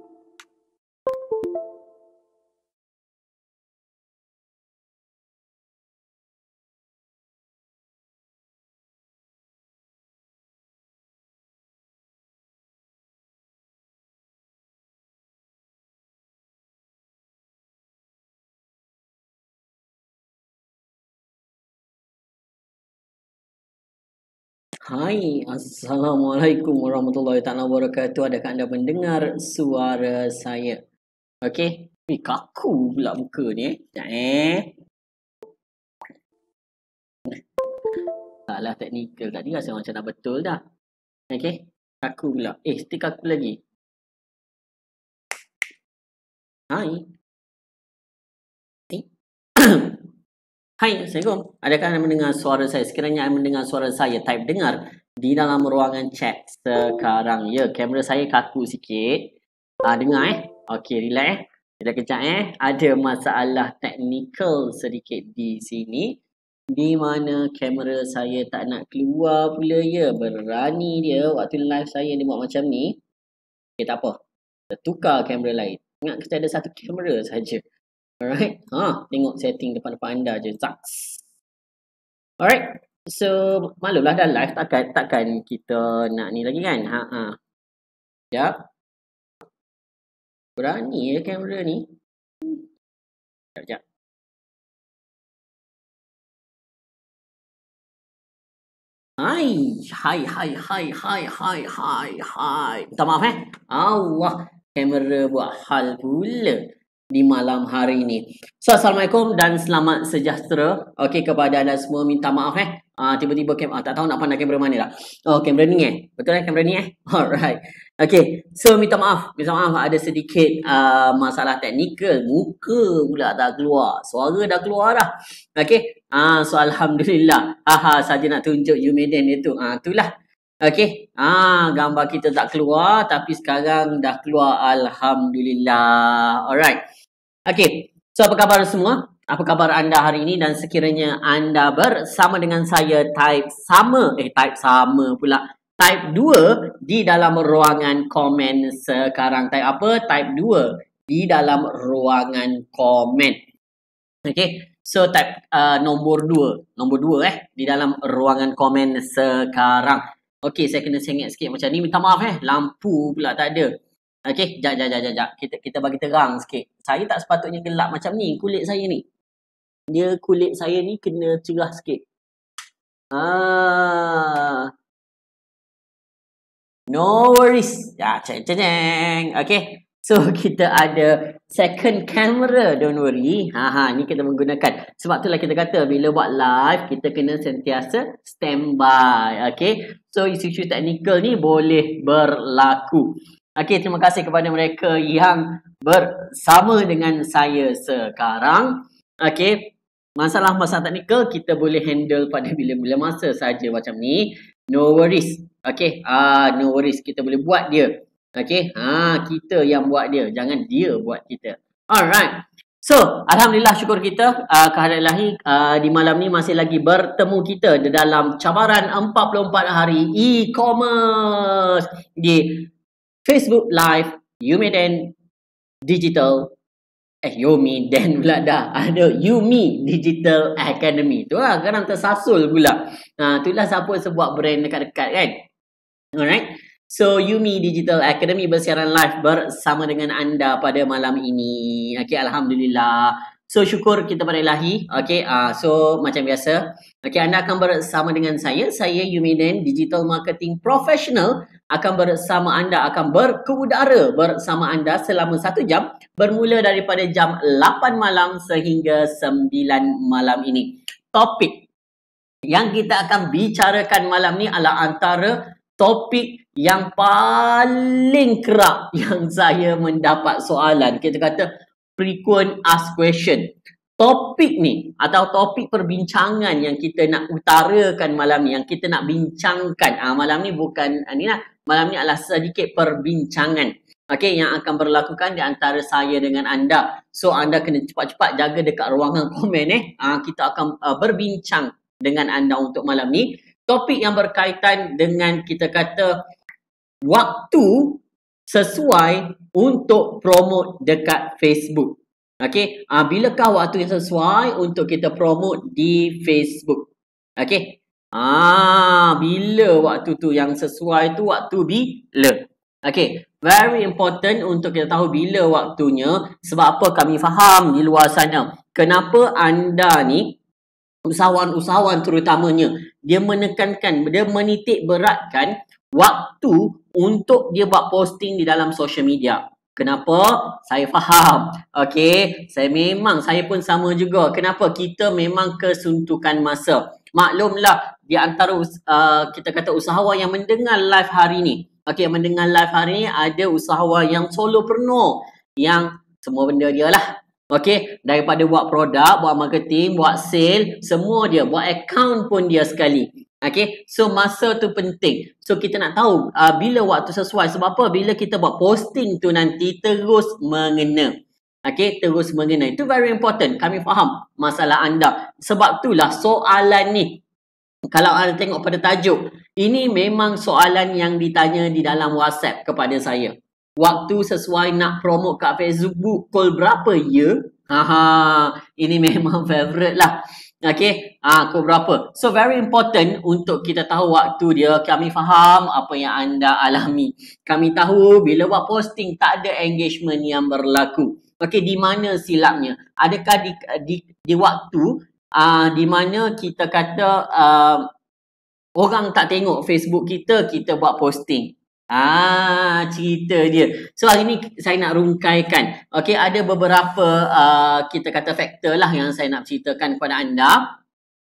you Hai, Assalamualaikum warahmatullahi taala wabarakatuh. Adakah anda mendengar suara saya? Okey. Ni kaku pula muka ni. Eh. Salah eh. teknikal tadi rasa lah, macam dah betul dah. Okey. Kaku pula. Eh, stick kaku lagi. Hai. Hai, Assalamualaikum. Adakah anda mendengar suara saya? Sekiranya anda mendengar suara saya, type dengar di dalam ruangan chat sekarang. Ya, kamera saya kaku sikit. Ah dengar eh. Okey, relax eh. Relax kejap eh. Ada masalah teknikal sedikit di sini. Di mana kamera saya tak nak keluar pula ya. Berani dia waktu live saya dia buat macam ni. Okey, tak apa. Kita tukar kamera lain. Ingat kita ada satu kamera saja. Alright. Ha, tengok setting depan-depan anda je. Saks. Alright. So, malulah dah live. Takkan, takkan kita nak ni lagi kan? Ha, ha. Sekejap. Berani ya kamera ni. Sekejap, sekejap. Hai, hai, hai, hai, hai, hai, hai, hai. Minta maaf eh. Allah, kamera buat hal pula di malam hari ini. So, Assalamualaikum dan selamat sejahtera. Okey, kepada anda semua minta maaf eh. Ah, tiba-tiba kamera, uh, tak tahu nak pandang kamera mana lah. Oh, kamera ni eh. Betul eh, kamera ni eh. Alright. Okey, so minta maaf. Minta maaf ada sedikit uh, masalah teknikal. Muka pula tak keluar. Suara dah keluar dah. Okey. Uh, so, Alhamdulillah. Aha. saja nak tunjuk you medan dia tu. Ah. itulah. Okey. Ah gambar kita tak keluar tapi sekarang dah keluar alhamdulillah. Alright. Okay, So apa khabar semua? Apa khabar anda hari ini dan sekiranya anda bersama dengan saya type sama eh type sama pula type 2 di dalam ruangan komen sekarang. Type apa? Type 2 di dalam ruangan komen. Okay, So type uh, nombor 2. Nombor 2 eh di dalam ruangan komen sekarang. Okay, saya kena sengit sikit macam ni. Minta maaf eh. Lampu pula tak ada. Okay, jap jap jap jap. Kita kita bagi terang sikit. Saya tak sepatutnya gelap macam ni kulit saya ni. Dia kulit saya ni kena cerah sikit. Ah. No worries. Ya, ceng ceng. ceng. Okey. So kita ada second camera don't worry. Ha ha ni kita menggunakan. Sebab itulah kita kata bila buat live kita kena sentiasa standby. Okay. So isu-isu technical ni boleh berlaku. Okey, terima kasih kepada mereka yang bersama dengan saya sekarang. Okey, masalah-masalah teknikal kita boleh handle pada bila-bila masa saja macam ni. No worries. Okey, ah uh, no worries kita boleh buat dia. Okey, ha uh, kita yang buat dia, jangan dia buat kita. Alright. So, alhamdulillah syukur kita uh, kehadiran Ilahi uh, di malam ni masih lagi bertemu kita di dalam cabaran 44 hari e-commerce di Facebook Live, Yumi Den Digital, eh Yumi Den pula dah, ada Yumi Digital Academy. Tu lah, kadang tersasul pula. Ha, uh, itulah siapa sebuah brand dekat-dekat kan. Alright. So Yumi Digital Academy bersiaran live bersama dengan anda pada malam ini. Okay, Alhamdulillah. So syukur kita pada ilahi. Okay, uh, ha, so macam biasa. Okay, anda akan bersama dengan saya. Saya Yumi Den, Digital Marketing Professional akan bersama anda akan berkeudara bersama anda selama satu jam bermula daripada jam 8 malam sehingga 9 malam ini. Topik yang kita akan bicarakan malam ni adalah antara topik yang paling kerap yang saya mendapat soalan. Kita kata frequent ask question topik ni atau topik perbincangan yang kita nak utarakan malam ni yang kita nak bincangkan ah ha, malam ni bukan ah, ni lah malam ni adalah sedikit perbincangan okey yang akan berlakukan di antara saya dengan anda so anda kena cepat-cepat jaga dekat ruangan komen eh ah ha, kita akan uh, berbincang dengan anda untuk malam ni topik yang berkaitan dengan kita kata waktu sesuai untuk promote dekat Facebook Okay, uh, ah, bilakah waktu yang sesuai untuk kita promote di Facebook? Okay, Ah, bila waktu tu yang sesuai tu waktu bila? Okay, very important untuk kita tahu bila waktunya sebab apa kami faham di luar sana. Kenapa anda ni usahawan-usahawan terutamanya dia menekankan, dia menitik beratkan waktu untuk dia buat posting di dalam social media. Kenapa? Saya faham. Okey, saya memang saya pun sama juga. Kenapa? Kita memang kesuntukan masa. Maklumlah di antara uh, kita kata usahawan yang mendengar live hari ini, Okey, mendengar live hari ini ada usahawan yang solo penuh yang semua benda dia lah. Okey, daripada buat produk, buat marketing, buat sale, semua dia, buat account pun dia sekali. Okay, so masa tu penting. So kita nak tahu uh, bila waktu sesuai. Sebab apa? Bila kita buat posting tu nanti terus mengena. Okay, terus mengena. Itu very important. Kami faham masalah anda. Sebab itulah soalan ni. Kalau anda tengok pada tajuk. Ini memang soalan yang ditanya di dalam WhatsApp kepada saya. Waktu sesuai nak promote kat Facebook call berapa ya? Haha, ini memang favorite lah. Okay, ha, ah, kau berapa. So, very important untuk kita tahu waktu dia. Kami faham apa yang anda alami. Kami tahu bila buat posting tak ada engagement yang berlaku. Okay, di mana silapnya? Adakah di, di, di waktu uh, di mana kita kata uh, orang tak tengok Facebook kita, kita buat posting. Ah cerita dia. So hari ni saya nak rungkaikan. Okay, ada beberapa uh, kita kata faktor lah yang saya nak ceritakan kepada anda.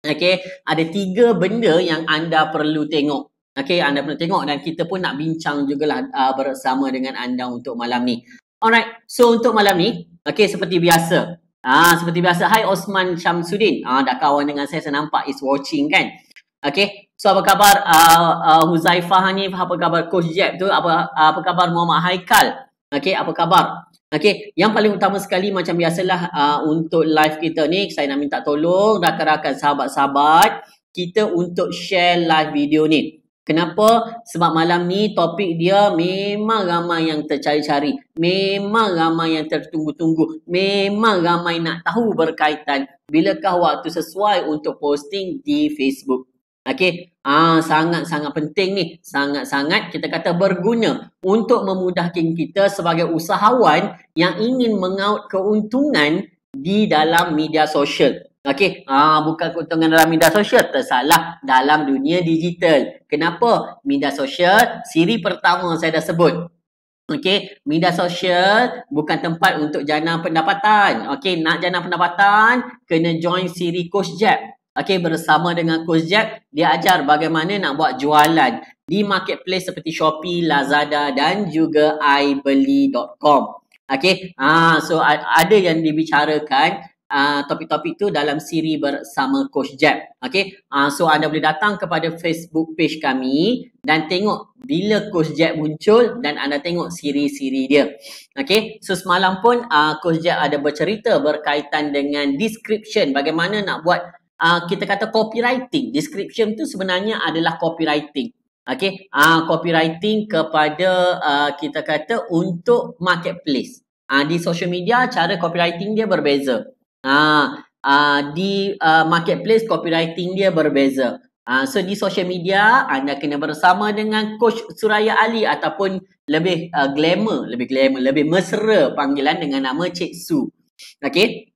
Okay, ada tiga benda yang anda perlu tengok. Okay, anda perlu tengok dan kita pun nak bincang jugalah uh, bersama dengan anda untuk malam ni. Alright. So untuk malam ni okay seperti biasa. Ah seperti biasa hai Osman Syamsuddin. Ah dah kawan dengan saya saya nampak is watching kan. Okay. So apa khabar uh, uh, Huzaifah ni? Apa khabar Coach Jeb tu? Apa uh, apa khabar Muhammad Haikal? Okay. Apa khabar? Okay. Yang paling utama sekali macam biasalah uh, untuk live kita ni saya nak minta tolong rakan-rakan sahabat-sahabat kita untuk share live video ni. Kenapa? Sebab malam ni topik dia memang ramai yang tercari-cari. Memang ramai yang tertunggu-tunggu. Memang ramai nak tahu berkaitan bilakah waktu sesuai untuk posting di Facebook. Okey, ah sangat-sangat penting ni, sangat-sangat kita kata berguna untuk memudahkan kita sebagai usahawan yang ingin mengaut keuntungan di dalam media sosial. Okey, ah bukan keuntungan dalam media sosial, tersalah dalam dunia digital. Kenapa? Media sosial siri pertama saya dah sebut. Okey, media sosial bukan tempat untuk jana pendapatan. Okey, nak jana pendapatan kena join siri Coach Jab. Okey bersama dengan Coach Jack dia ajar bagaimana nak buat jualan di marketplace seperti Shopee, Lazada dan juga ibeli.com. Okey. Ha so ada yang dibicarakan Uh, topik-topik tu dalam siri bersama Coach Jack. Okay, ah ha, so anda boleh datang kepada Facebook page kami dan tengok bila Coach Jack muncul dan anda tengok siri-siri dia. Okay, so semalam pun uh, Coach Jack ada bercerita berkaitan dengan description bagaimana nak buat uh, kita kata copywriting. Description tu sebenarnya adalah copywriting. Okay, uh, ah, copywriting kepada uh, kita kata untuk marketplace. Uh, di social media, cara copywriting dia berbeza. Uh, uh, di uh, marketplace, copywriting dia berbeza. Uh, so, di social media, anda kena bersama dengan Coach Suraya Ali ataupun lebih uh, glamour, lebih glamour, lebih mesra panggilan dengan nama Cik Su. Okay?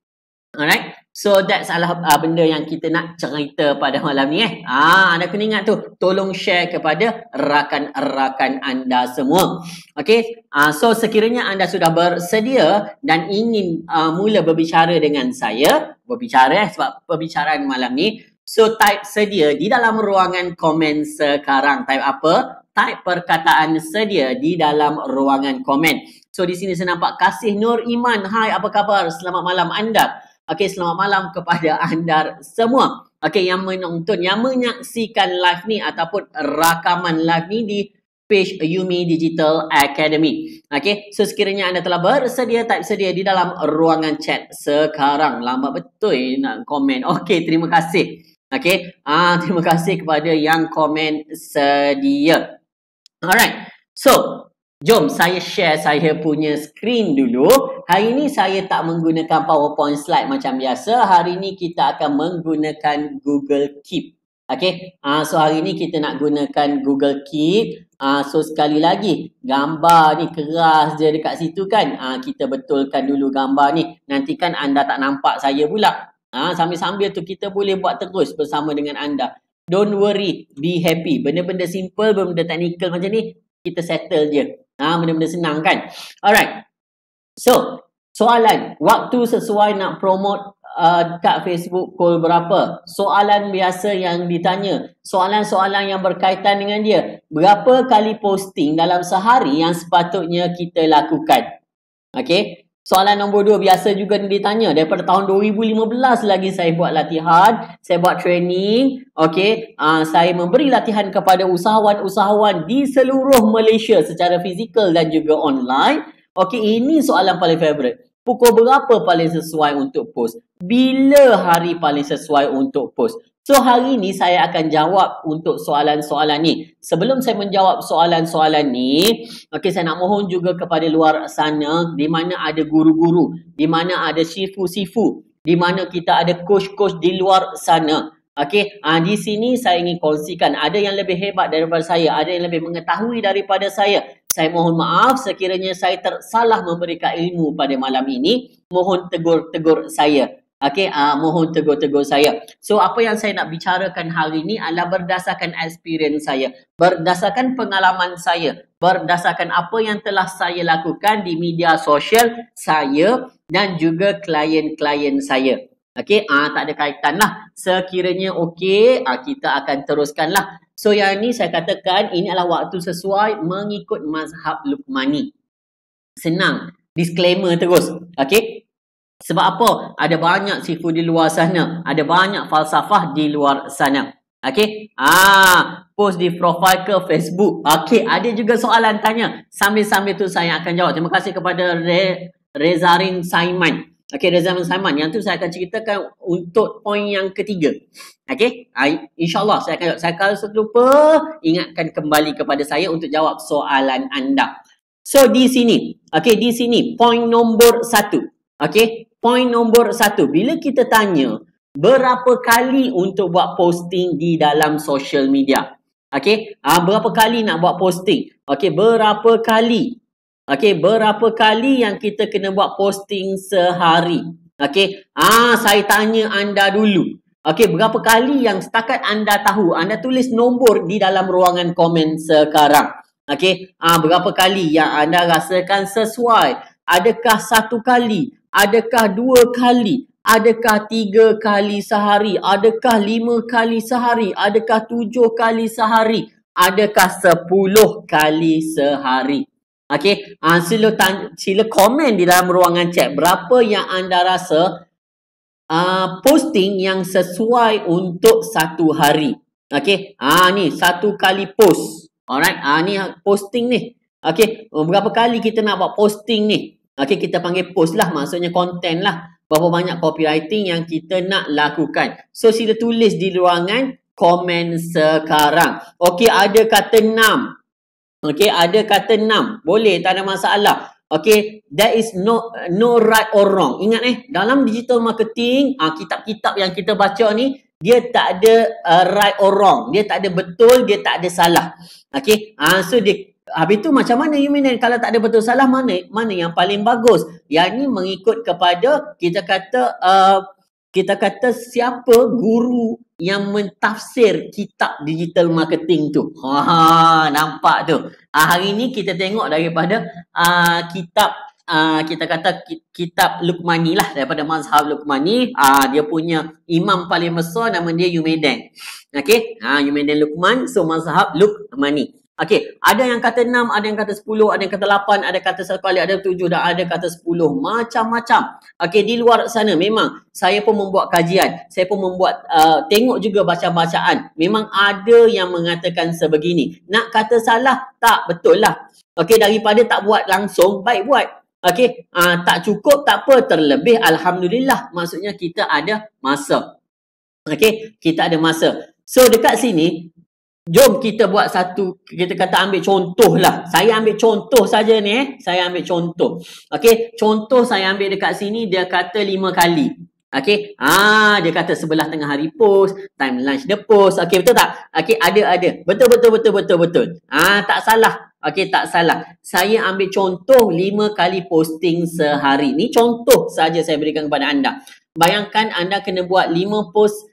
Alright? So that's adalah uh, benda yang kita nak cerita pada malam ni eh. Ah anda kena ingat tu. Tolong share kepada rakan-rakan anda semua. Okay. uh, ah, so sekiranya anda sudah bersedia dan ingin uh, mula berbicara dengan saya, berbicara eh sebab perbicaraan malam ni, so type sedia di dalam ruangan komen sekarang. Type apa? Type perkataan sedia di dalam ruangan komen. So di sini saya nampak Kasih Nur Iman. Hai, apa khabar? Selamat malam anda. Okey, selamat malam kepada anda semua. Okey, yang menonton, yang menyaksikan live ni ataupun rakaman live ni di page Yumi Digital Academy. Okey, so sekiranya anda telah bersedia type sedia di dalam ruangan chat sekarang. Lama betul nak komen. Okey, terima kasih. Okey, ah terima kasih kepada yang komen sedia. Alright. So, Jom saya share saya punya screen dulu. Hari ini saya tak menggunakan PowerPoint slide macam biasa. Hari ini kita akan menggunakan Google Keep. Okey. Ah uh, so hari ini kita nak gunakan Google Keep. Ah uh, so sekali lagi gambar ni keras je dekat situ kan. Ah uh, kita betulkan dulu gambar ni. Nanti kan anda tak nampak saya pula. Ah uh, sambil-sambil tu kita boleh buat terus bersama dengan anda. Don't worry, be happy. Benda-benda simple, benda teknikal macam ni kita settle je. Ah, benda-benda senang kan? Alright. So, soalan. Waktu sesuai nak promote uh, dekat Facebook call berapa? Soalan biasa yang ditanya. Soalan-soalan yang berkaitan dengan dia. Berapa kali posting dalam sehari yang sepatutnya kita lakukan? Okay. Soalan nombor dua biasa juga ditanya. Daripada tahun 2015 lagi saya buat latihan. Saya buat training. Okay. Uh, ah, saya memberi latihan kepada usahawan-usahawan di seluruh Malaysia secara fizikal dan juga online. Okay. Ini soalan paling favorite. Pukul berapa paling sesuai untuk post? Bila hari paling sesuai untuk post? So hari ni saya akan jawab untuk soalan-soalan ni. Sebelum saya menjawab soalan-soalan ni, okay, saya nak mohon juga kepada luar sana di mana ada guru-guru, di mana ada sifu-sifu, di mana kita ada coach-coach di luar sana. Okey, ha, di sini saya ingin kongsikan ada yang lebih hebat daripada saya, ada yang lebih mengetahui daripada saya. Saya mohon maaf sekiranya saya tersalah memberikan ilmu pada malam ini. Mohon tegur-tegur saya. Okay, uh, ah, mohon tegur-tegur saya. So, apa yang saya nak bicarakan hari ini adalah berdasarkan experience saya. Berdasarkan pengalaman saya. Berdasarkan apa yang telah saya lakukan di media sosial saya dan juga klien-klien saya. Okay, uh, ah, tak ada kaitan lah. Sekiranya okay, uh, ah, kita akan teruskan lah. So, yang ini saya katakan, ini adalah waktu sesuai mengikut mazhab Luqmani. Senang. Disclaimer terus. Okay. Sebab apa? Ada banyak sifu di luar sana. Ada banyak falsafah di luar sana. Okey? Ah, post di profile ke Facebook. Okey, ada juga soalan tanya. Sambil-sambil tu saya akan jawab. Terima kasih kepada Re Rezarin Saiman. Okey, Rezarin Saiman. Yang tu saya akan ceritakan untuk poin yang ketiga. Okey? Ha, InsyaAllah saya akan jawab. Saya kalau terlupa, ingatkan kembali kepada saya untuk jawab soalan anda. So, di sini. Okey, di sini. Poin nombor satu. Okey, Poin nombor satu, bila kita tanya berapa kali untuk buat posting di dalam social media? Okey, ha, berapa kali nak buat posting? Okey, berapa kali? Okey, berapa kali yang kita kena buat posting sehari? Okey, ah ha, saya tanya anda dulu. Okey, berapa kali yang setakat anda tahu, anda tulis nombor di dalam ruangan komen sekarang. Okey, ha, berapa kali yang anda rasakan sesuai? Adakah satu kali? adakah dua kali adakah tiga kali sehari adakah lima kali sehari adakah tujuh kali sehari adakah sepuluh kali sehari Okey, ha, sila, sila komen di dalam ruangan chat berapa yang anda rasa uh, posting yang sesuai untuk satu hari. Okey, ha, ni satu kali post. Alright, ha, ni posting ni. Okey, oh, berapa kali kita nak buat posting ni? Okay kita panggil post lah. Maksudnya content lah. Berapa banyak copywriting yang kita nak lakukan. So, sila tulis di ruangan komen sekarang. Okay ada kata enam. Okay ada kata enam. Boleh, tak ada masalah. Okay there is no no right or wrong. Ingat eh, dalam digital marketing, ah, kitab-kitab yang kita baca ni, dia tak ada uh, right or wrong. Dia tak ada betul, dia tak ada salah. Okay, ah, so dia Habis tu macam mana you mean kalau tak ada betul salah mana mana yang paling bagus? Yang ni mengikut kepada kita kata uh, kita kata siapa guru yang mentafsir kitab digital marketing tu. Ha, ha nampak tu. Uh, hari ni kita tengok daripada uh, kitab Uh, kita kata kitab Luqmani lah daripada mazhab Luqmani uh, dia punya imam paling besar nama dia Yumedan okey ha uh, Yumedan Luqman so mazhab Luqmani Okey, ada yang kata enam, ada yang kata sepuluh, ada yang kata lapan, ada kata sekali, ada tujuh, dan ada kata sepuluh. Macam-macam. Okey, di luar sana memang saya pun membuat kajian. Saya pun membuat uh, tengok juga baca-bacaan. Memang ada yang mengatakan sebegini. Nak kata salah? Tak, betul lah. Okey, daripada tak buat langsung, baik buat. Okey, uh, tak cukup tak apa. Terlebih, Alhamdulillah. Maksudnya kita ada masa. Okey, kita ada masa. So dekat sini Jom kita buat satu, kita kata ambil contoh lah. Saya ambil contoh saja ni eh. Saya ambil contoh. Okey, contoh saya ambil dekat sini, dia kata lima kali. Okey, ah, dia kata sebelah tengah hari post, time lunch the post. Okey, betul tak? Okey, ada, ada. Betul, betul, betul, betul, betul. Ah, tak salah. Okey, tak salah. Saya ambil contoh lima kali posting sehari. Ni contoh saja saya berikan kepada anda. Bayangkan anda kena buat lima post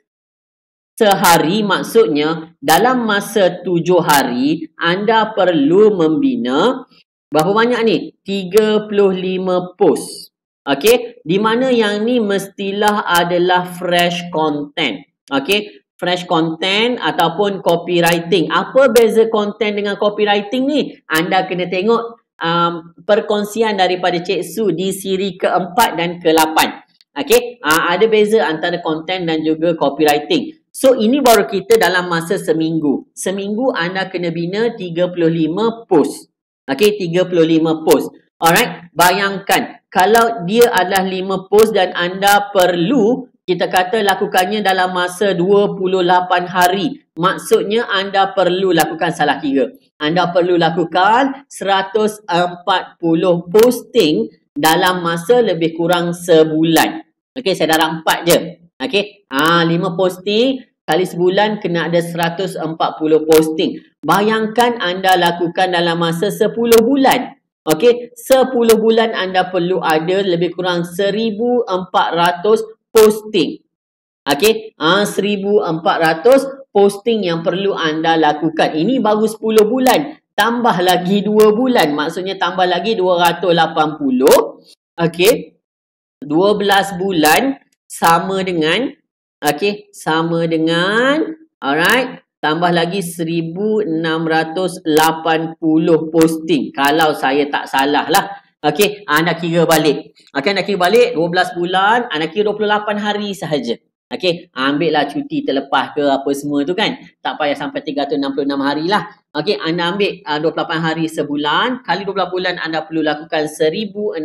Sehari maksudnya dalam masa tujuh hari anda perlu membina berapa banyak ni? 35 post. Okey, di mana yang ni mestilah adalah fresh content. Okey, fresh content ataupun copywriting. Apa beza content dengan copywriting ni? Anda kena tengok um, perkongsian daripada Cik Su di siri keempat dan kelapan, 8 Okey, uh, ada beza antara content dan juga copywriting. So ini baru kita dalam masa seminggu. Seminggu anda kena bina 35 post. Okay, 35 post. Alright, bayangkan kalau dia adalah 5 post dan anda perlu kita kata lakukannya dalam masa 28 hari. Maksudnya anda perlu lakukan salah kira. Anda perlu lakukan 140 posting dalam masa lebih kurang sebulan. Okey, saya darang 4 je. Okay, Ah ha, lima posting kali sebulan kena ada 140 posting. Bayangkan anda lakukan dalam masa 10 bulan. Okay, 10 bulan anda perlu ada lebih kurang 1400 posting. Okay, ah ha, 1400 posting yang perlu anda lakukan. Ini baru 10 bulan. Tambah lagi 2 bulan, maksudnya tambah lagi 280. Okey. 12 bulan sama dengan okey sama dengan alright tambah lagi 1680 posting kalau saya tak salah lah okey anda kira balik okey anda kira balik 12 bulan anda kira 28 hari sahaja okey ambil lah cuti terlepas ke apa semua tu kan tak payah sampai 366 hari lah okey anda ambil 28 ah, hari sebulan kali 12 bulan anda perlu lakukan 1680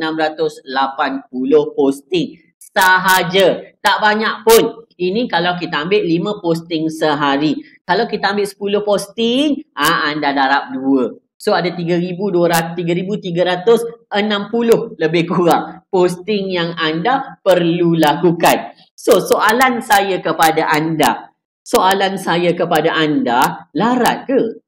posting sahaja. Tak banyak pun. Ini kalau kita ambil 5 posting sehari. Kalau kita ambil 10 posting, ah anda darab 2. So ada 3200 3360 lebih kurang posting yang anda perlu lakukan. So soalan saya kepada anda. Soalan saya kepada anda, larat ke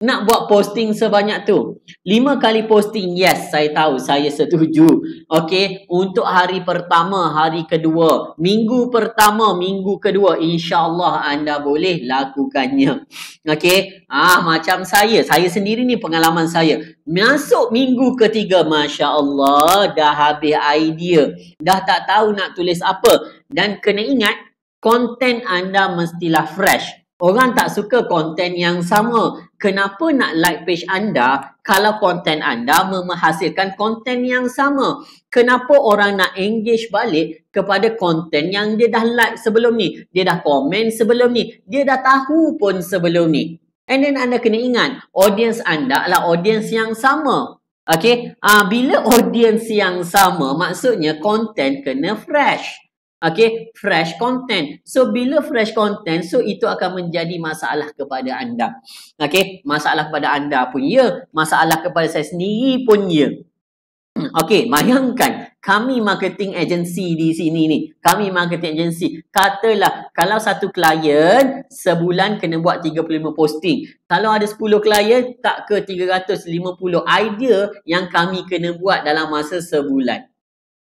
nak buat posting sebanyak tu? Lima kali posting, yes, saya tahu, saya setuju. Okay, untuk hari pertama, hari kedua, minggu pertama, minggu kedua, insyaAllah anda boleh lakukannya. Okay, ah, ha, macam saya, saya sendiri ni pengalaman saya. Masuk minggu ketiga, Masya Allah, dah habis idea. Dah tak tahu nak tulis apa. Dan kena ingat, konten anda mestilah fresh. Orang tak suka konten yang sama. Kenapa nak like page anda kalau konten anda menghasilkan konten yang sama? Kenapa orang nak engage balik kepada konten yang dia dah like sebelum ni? Dia dah komen sebelum ni? Dia dah tahu pun sebelum ni? And then anda kena ingat, audience anda adalah audience yang sama. Okay, uh, bila audience yang sama maksudnya konten kena fresh. Okay, fresh content. So, bila fresh content, so itu akan menjadi masalah kepada anda. Okay, masalah kepada anda pun ya. Masalah kepada saya sendiri pun ya. Okay, bayangkan kami marketing agency di sini ni. Kami marketing agency. Katalah, kalau satu klien sebulan kena buat 35 posting. Kalau ada 10 klien, tak ke 350 idea yang kami kena buat dalam masa sebulan.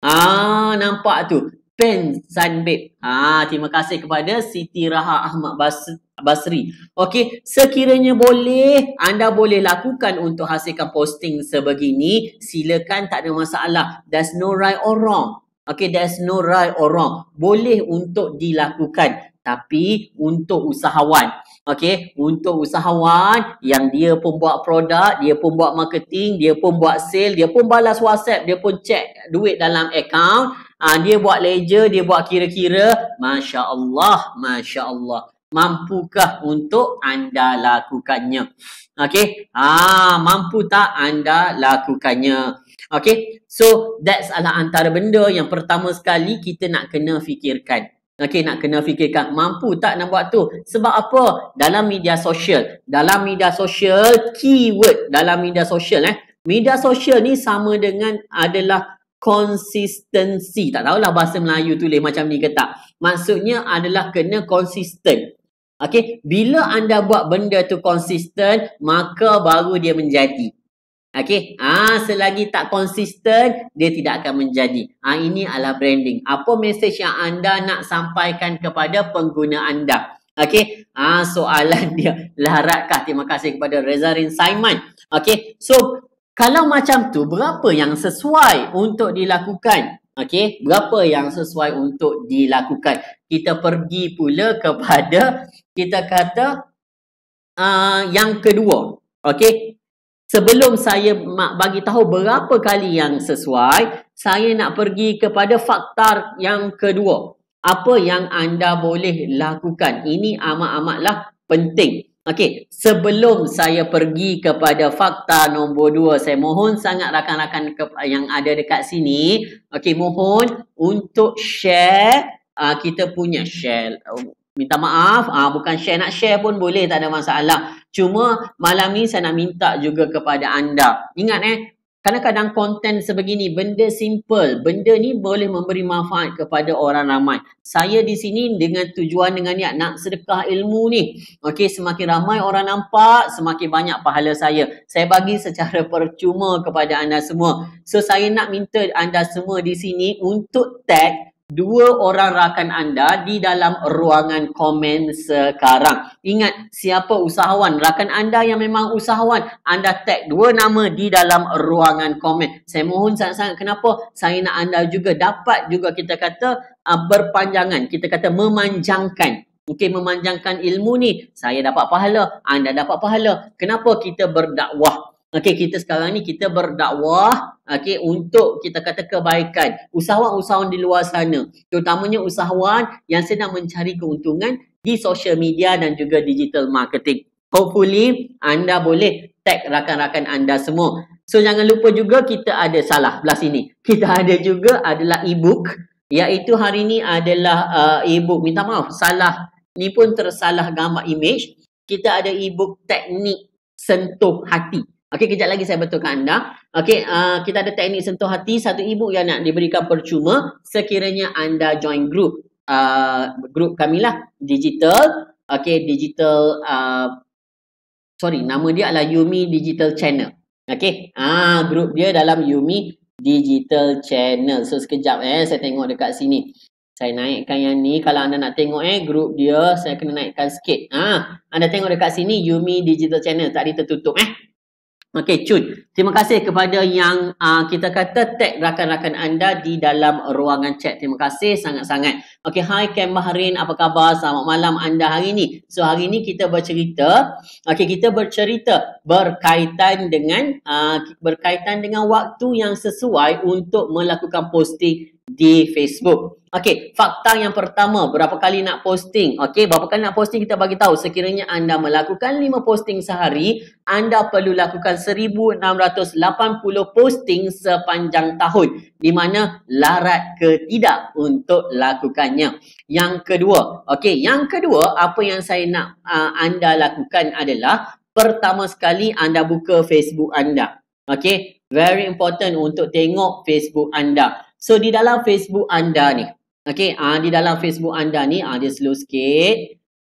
Ah nampak tu. Pen Zanbib. Ha, terima kasih kepada Siti Raha Ahmad Bas Basri. Okey, sekiranya boleh, anda boleh lakukan untuk hasilkan posting sebegini. Silakan, tak ada masalah. There's no right or wrong. Okey, there's no right or wrong. Boleh untuk dilakukan. Tapi untuk usahawan. Okey, untuk usahawan yang dia pun buat produk, dia pun buat marketing, dia pun buat sale, dia pun balas WhatsApp, dia pun check duit dalam account. Ha, dia buat leja, dia buat kira-kira. Masya Allah, Masya Allah. Mampukah untuk anda lakukannya? Okay. Ha, ah, mampu tak anda lakukannya? Okay. So, that's adalah antara benda yang pertama sekali kita nak kena fikirkan. Okay, nak kena fikirkan. Mampu tak nak buat tu? Sebab apa? Dalam media sosial. Dalam media sosial, keyword dalam media sosial eh. Media sosial ni sama dengan adalah konsistensi. Tak tahulah bahasa Melayu tu tulis macam ni ke tak. Maksudnya adalah kena konsisten. Okey, bila anda buat benda tu konsisten, maka baru dia menjadi. Okey, ha, selagi tak konsisten, dia tidak akan menjadi. Ha, ini adalah branding. Apa mesej yang anda nak sampaikan kepada pengguna anda? Okey, ha, soalan dia. Laratkah? Terima kasih kepada Rezarin Saiman. Okey, so kalau macam tu, berapa yang sesuai untuk dilakukan? Okey, berapa yang sesuai untuk dilakukan? Kita pergi pula kepada kita kata uh, yang kedua. Okey. Sebelum saya mak bagi tahu berapa kali yang sesuai, saya nak pergi kepada faktor yang kedua. Apa yang anda boleh lakukan? Ini amat-amatlah penting. Okey, sebelum saya pergi kepada fakta nombor dua, saya mohon sangat rakan-rakan yang ada dekat sini, okey, mohon untuk share uh, kita punya share. Minta maaf, uh, bukan share nak share pun boleh, tak ada masalah. Cuma malam ni saya nak minta juga kepada anda. Ingat eh, Kadang-kadang konten sebegini, benda simple, benda ni boleh memberi manfaat kepada orang ramai. Saya di sini dengan tujuan dengan niat nak sedekah ilmu ni. Okey, semakin ramai orang nampak, semakin banyak pahala saya. Saya bagi secara percuma kepada anda semua. So, saya nak minta anda semua di sini untuk tag dua orang rakan anda di dalam ruangan komen sekarang. Ingat siapa usahawan, rakan anda yang memang usahawan, anda tag dua nama di dalam ruangan komen. Saya mohon sangat-sangat kenapa saya nak anda juga dapat juga kita kata uh, berpanjangan, kita kata memanjangkan Mungkin memanjangkan ilmu ni, saya dapat pahala, anda dapat pahala. Kenapa kita berdakwah? Okey, kita sekarang ni kita berdakwah okay untuk kita kata kebaikan usahawan-usahawan di luar sana, terutamanya usahawan yang sedang mencari keuntungan di social media dan juga digital marketing. Hopefully anda boleh tag rakan-rakan anda semua. So jangan lupa juga kita ada salah belah sini. Kita ada juga adalah e-book iaitu hari ini adalah uh, e-book minta maaf salah ni pun tersalah gambar image. Kita ada e-book teknik sentuh hati. Okey, kejap lagi saya betulkan anda. Okey, uh, kita ada teknik sentuh hati satu ibu yang nak diberikan percuma sekiranya anda join group. Uh, group kami lah, digital. Okey, digital. Uh, sorry, nama dia adalah Yumi Digital Channel. Okey, ah, uh, group dia dalam Yumi Digital Channel. So, sekejap eh, saya tengok dekat sini. Saya naikkan yang ni. Kalau anda nak tengok eh, group dia, saya kena naikkan sikit. Ah, anda tengok dekat sini, Yumi Digital Channel. Tadi tertutup eh. Okey, cun. Terima kasih kepada yang uh, kita kata tag rakan-rakan anda di dalam ruangan chat. Terima kasih sangat-sangat. Okey, hai Ken Baharin. Apa khabar? Selamat malam anda hari ini. So, hari ini kita bercerita. Okey, kita bercerita berkaitan dengan uh, berkaitan dengan waktu yang sesuai untuk melakukan posting di Facebook. Okey, fakta yang pertama, berapa kali nak posting? Okey, berapa kali nak posting kita bagi tahu. Sekiranya anda melakukan 5 posting sehari, anda perlu lakukan 1680 posting sepanjang tahun. Di mana larat ke tidak untuk lakukannya. Yang kedua, okey, yang kedua apa yang saya nak uh, anda lakukan adalah pertama sekali anda buka Facebook anda. Okey, very important untuk tengok Facebook anda. So di dalam Facebook anda ni. okay, uh, di dalam Facebook anda ni ah uh, dia slow sikit.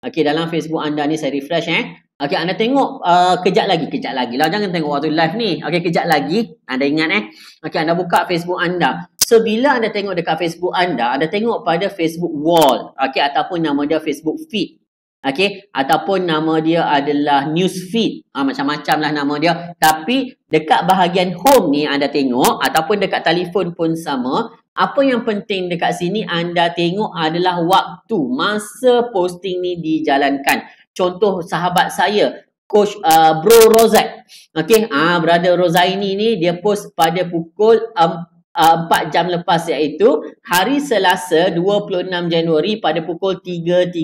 Okay, dalam Facebook anda ni saya refresh eh. Okey, anda tengok uh, kejap lagi, kejap lagi lah. Jangan tengok waktu live ni. okay, kejap lagi. Anda ingat eh. Okey, anda buka Facebook anda. So, bila anda tengok dekat Facebook anda, anda tengok pada Facebook wall. Okey, ataupun nama dia Facebook feed. Okay, ataupun nama dia adalah newsfeed. Ha, Macam-macam lah nama dia. Tapi dekat bahagian home ni anda tengok ataupun dekat telefon pun sama. Apa yang penting dekat sini anda tengok adalah waktu, masa posting ni dijalankan. Contoh sahabat saya, Coach uh, Bro Rozai. okay, ha, brother Rozai ni, ni dia post pada pukul um, Uh, jam lepas iaitu hari Selasa 26 Januari pada pukul 3.37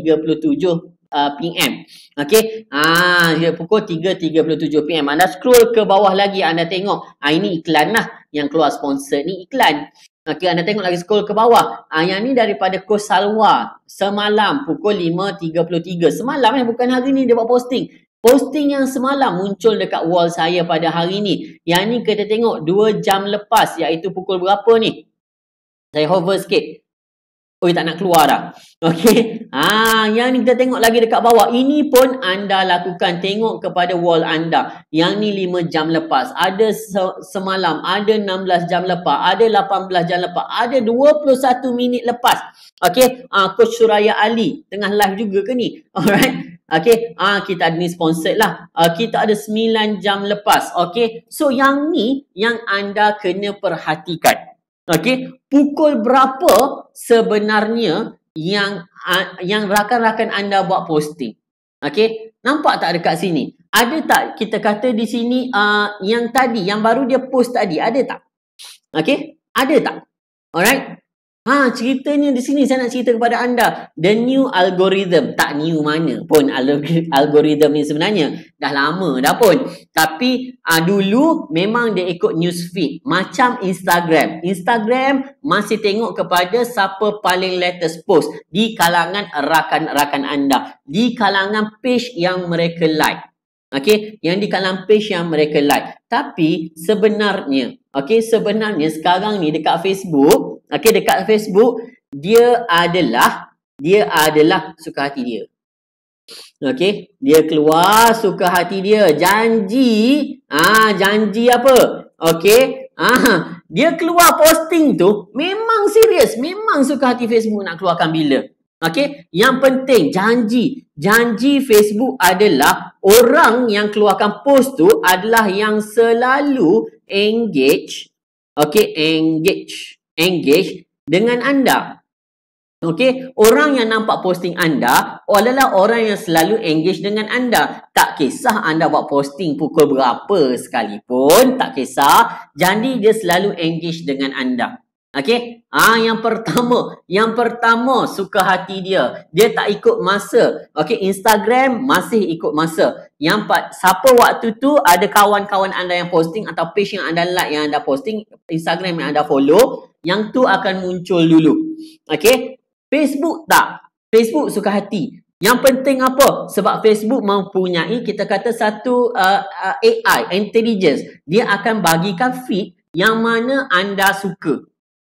Uh, PM. Okey. Ah pukul 3.37 PM. Anda scroll ke bawah lagi anda tengok. Ah ini iklan lah yang keluar sponsor ni iklan. Okey anda tengok lagi scroll ke bawah. Ah yang ni daripada Kos Salwa semalam pukul 5.33. Semalam eh bukan hari ni dia buat posting. Posting yang semalam muncul dekat wall saya pada hari ni. Yang ni kita tengok 2 jam lepas iaitu pukul berapa ni? Saya hover sikit. Oh tak nak keluar dah. Okey. Ha yang ni kita tengok lagi dekat bawah. Ini pun anda lakukan tengok kepada wall anda. Yang ni 5 jam lepas, ada se- semalam, ada 16 jam lepas, ada 18 jam lepas, ada 21 minit lepas. okay? Ah ha, coach Suraya Ali tengah live juga ke ni? Alright. Okay, Ah ha, kita ada ni sponsor lah. Ha, kita ada 9 jam lepas. okay? So yang ni yang anda kena perhatikan. Okey, pukul berapa sebenarnya yang yang rakan-rakan anda buat posting? Okey, nampak tak dekat sini? Ada tak kita kata di sini uh, yang tadi, yang baru dia post tadi, ada tak? Okey, ada tak? Alright, Ha, ceritanya di sini saya nak cerita kepada anda. The new algorithm. Tak new mana pun algorithm ni sebenarnya. Dah lama dah pun. Tapi uh, dulu memang dia ikut newsfeed Macam Instagram. Instagram masih tengok kepada siapa paling latest post. Di kalangan rakan-rakan anda. Di kalangan page yang mereka like. Okay, yang di kalangan page yang mereka like. Tapi sebenarnya, okay, sebenarnya sekarang ni dekat Facebook, Okay dekat Facebook dia adalah dia adalah suka hati dia. Okay dia keluar suka hati dia, janji, ah janji apa? Okay ah ha, dia keluar posting tu memang serius, memang suka hati Facebook nak keluarkan bila. Okay yang penting janji. Janji Facebook adalah orang yang keluarkan post tu adalah yang selalu engage. Okay engage engage dengan anda. Okey, orang yang nampak posting anda adalah orang yang selalu engage dengan anda. Tak kisah anda buat posting pukul berapa sekalipun, tak kisah, jadi dia selalu engage dengan anda. Okay, ah yang pertama, yang pertama suka hati dia. Dia tak ikut masa. Okay, Instagram masih ikut masa. Yang part, siapa waktu tu ada kawan-kawan anda yang posting atau page yang anda like yang anda posting, Instagram yang anda follow, yang tu akan muncul dulu. Okay, Facebook tak. Facebook suka hati. Yang penting apa? Sebab Facebook mempunyai kita kata satu uh, uh, AI intelligence. Dia akan bagikan feed yang mana anda suka.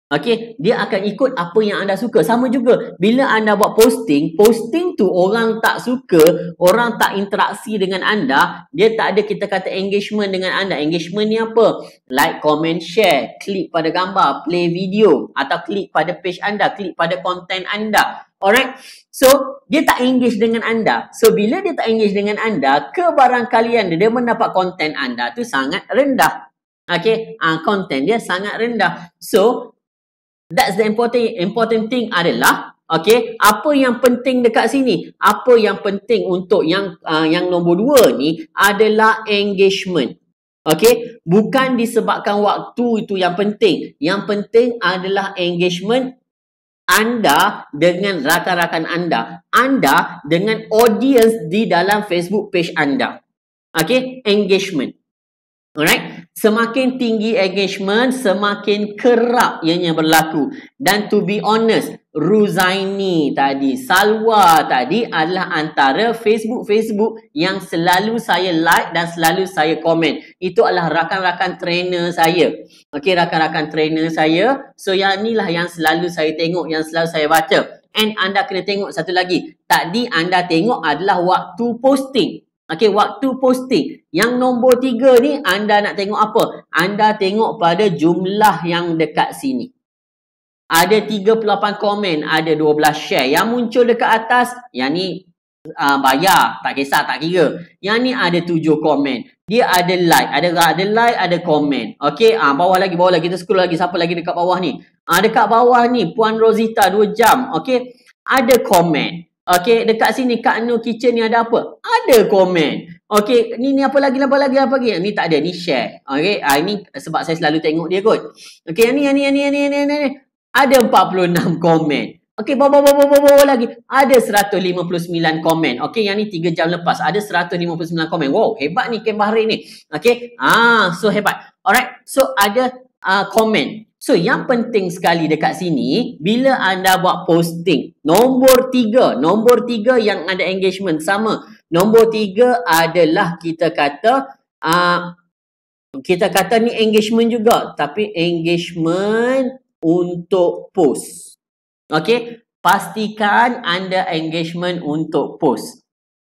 Okay, dia akan ikut apa yang anda suka. Sama juga bila anda buat posting, posting tu orang tak suka, orang tak interaksi dengan anda, dia tak ada kita kata engagement dengan anda. Engagement ni apa? Like, comment, share, klik pada gambar, play video atau klik pada page anda, klik pada content anda. Alright. So, dia tak engage dengan anda. So, bila dia tak engage dengan anda, kebarangkalian dia, dia mendapat content anda tu sangat rendah. Okay, uh, ah, content dia sangat rendah So, That's the important important thing adalah Okay, apa yang penting dekat sini? Apa yang penting untuk yang uh, yang nombor dua ni adalah engagement. Okay, bukan disebabkan waktu itu yang penting. Yang penting adalah engagement anda dengan rakan-rakan anda. Anda dengan audience di dalam Facebook page anda. Okay, engagement. Alright, semakin tinggi engagement, semakin kerap ianya berlaku. Dan to be honest, Ruzaini tadi, Salwa tadi adalah antara Facebook-Facebook yang selalu saya like dan selalu saya komen. Itu adalah rakan-rakan trainer saya. Okay, rakan-rakan trainer saya. So, yang inilah yang selalu saya tengok, yang selalu saya baca. And anda kena tengok satu lagi. Tadi anda tengok adalah waktu posting. Okey, waktu posting. Yang nombor tiga ni anda nak tengok apa? Anda tengok pada jumlah yang dekat sini. Ada 38 komen, ada 12 share. Yang muncul dekat atas, yang ni uh, bayar. Tak kisah, tak kira. Yang ni ada 7 komen. Dia ada like. Ada ada like, ada komen. Okey, uh, bawah lagi, bawah lagi. Kita scroll lagi. Siapa lagi dekat bawah ni? Uh, dekat bawah ni, Puan Rosita 2 jam. Okey, ada komen. Okey, dekat sini Kak Nu Kitchen ni ada apa? Ada komen. Okey, ni ni apa lagi apa lagi apa lagi? Ni tak ada ni share. Okey, ah ini sebab saya selalu tengok dia kot. Okey, yang ni yang ni yang ni yang ni yang ni. Ada 46 komen. Okey, bawa bawa bawa bawa lagi. Ada 159 komen. Okey, yang ni 3 jam lepas ada 159 komen. Wow, hebat ni Kem Bahri ni. Okey. Ah, so hebat. Alright. So ada uh, komen. So yang penting sekali dekat sini, bila anda buat posting, nombor tiga, nombor tiga yang ada engagement sama. Nombor tiga adalah kita kata, uh, kita kata ni engagement juga. Tapi engagement untuk post. Okay, pastikan anda engagement untuk post.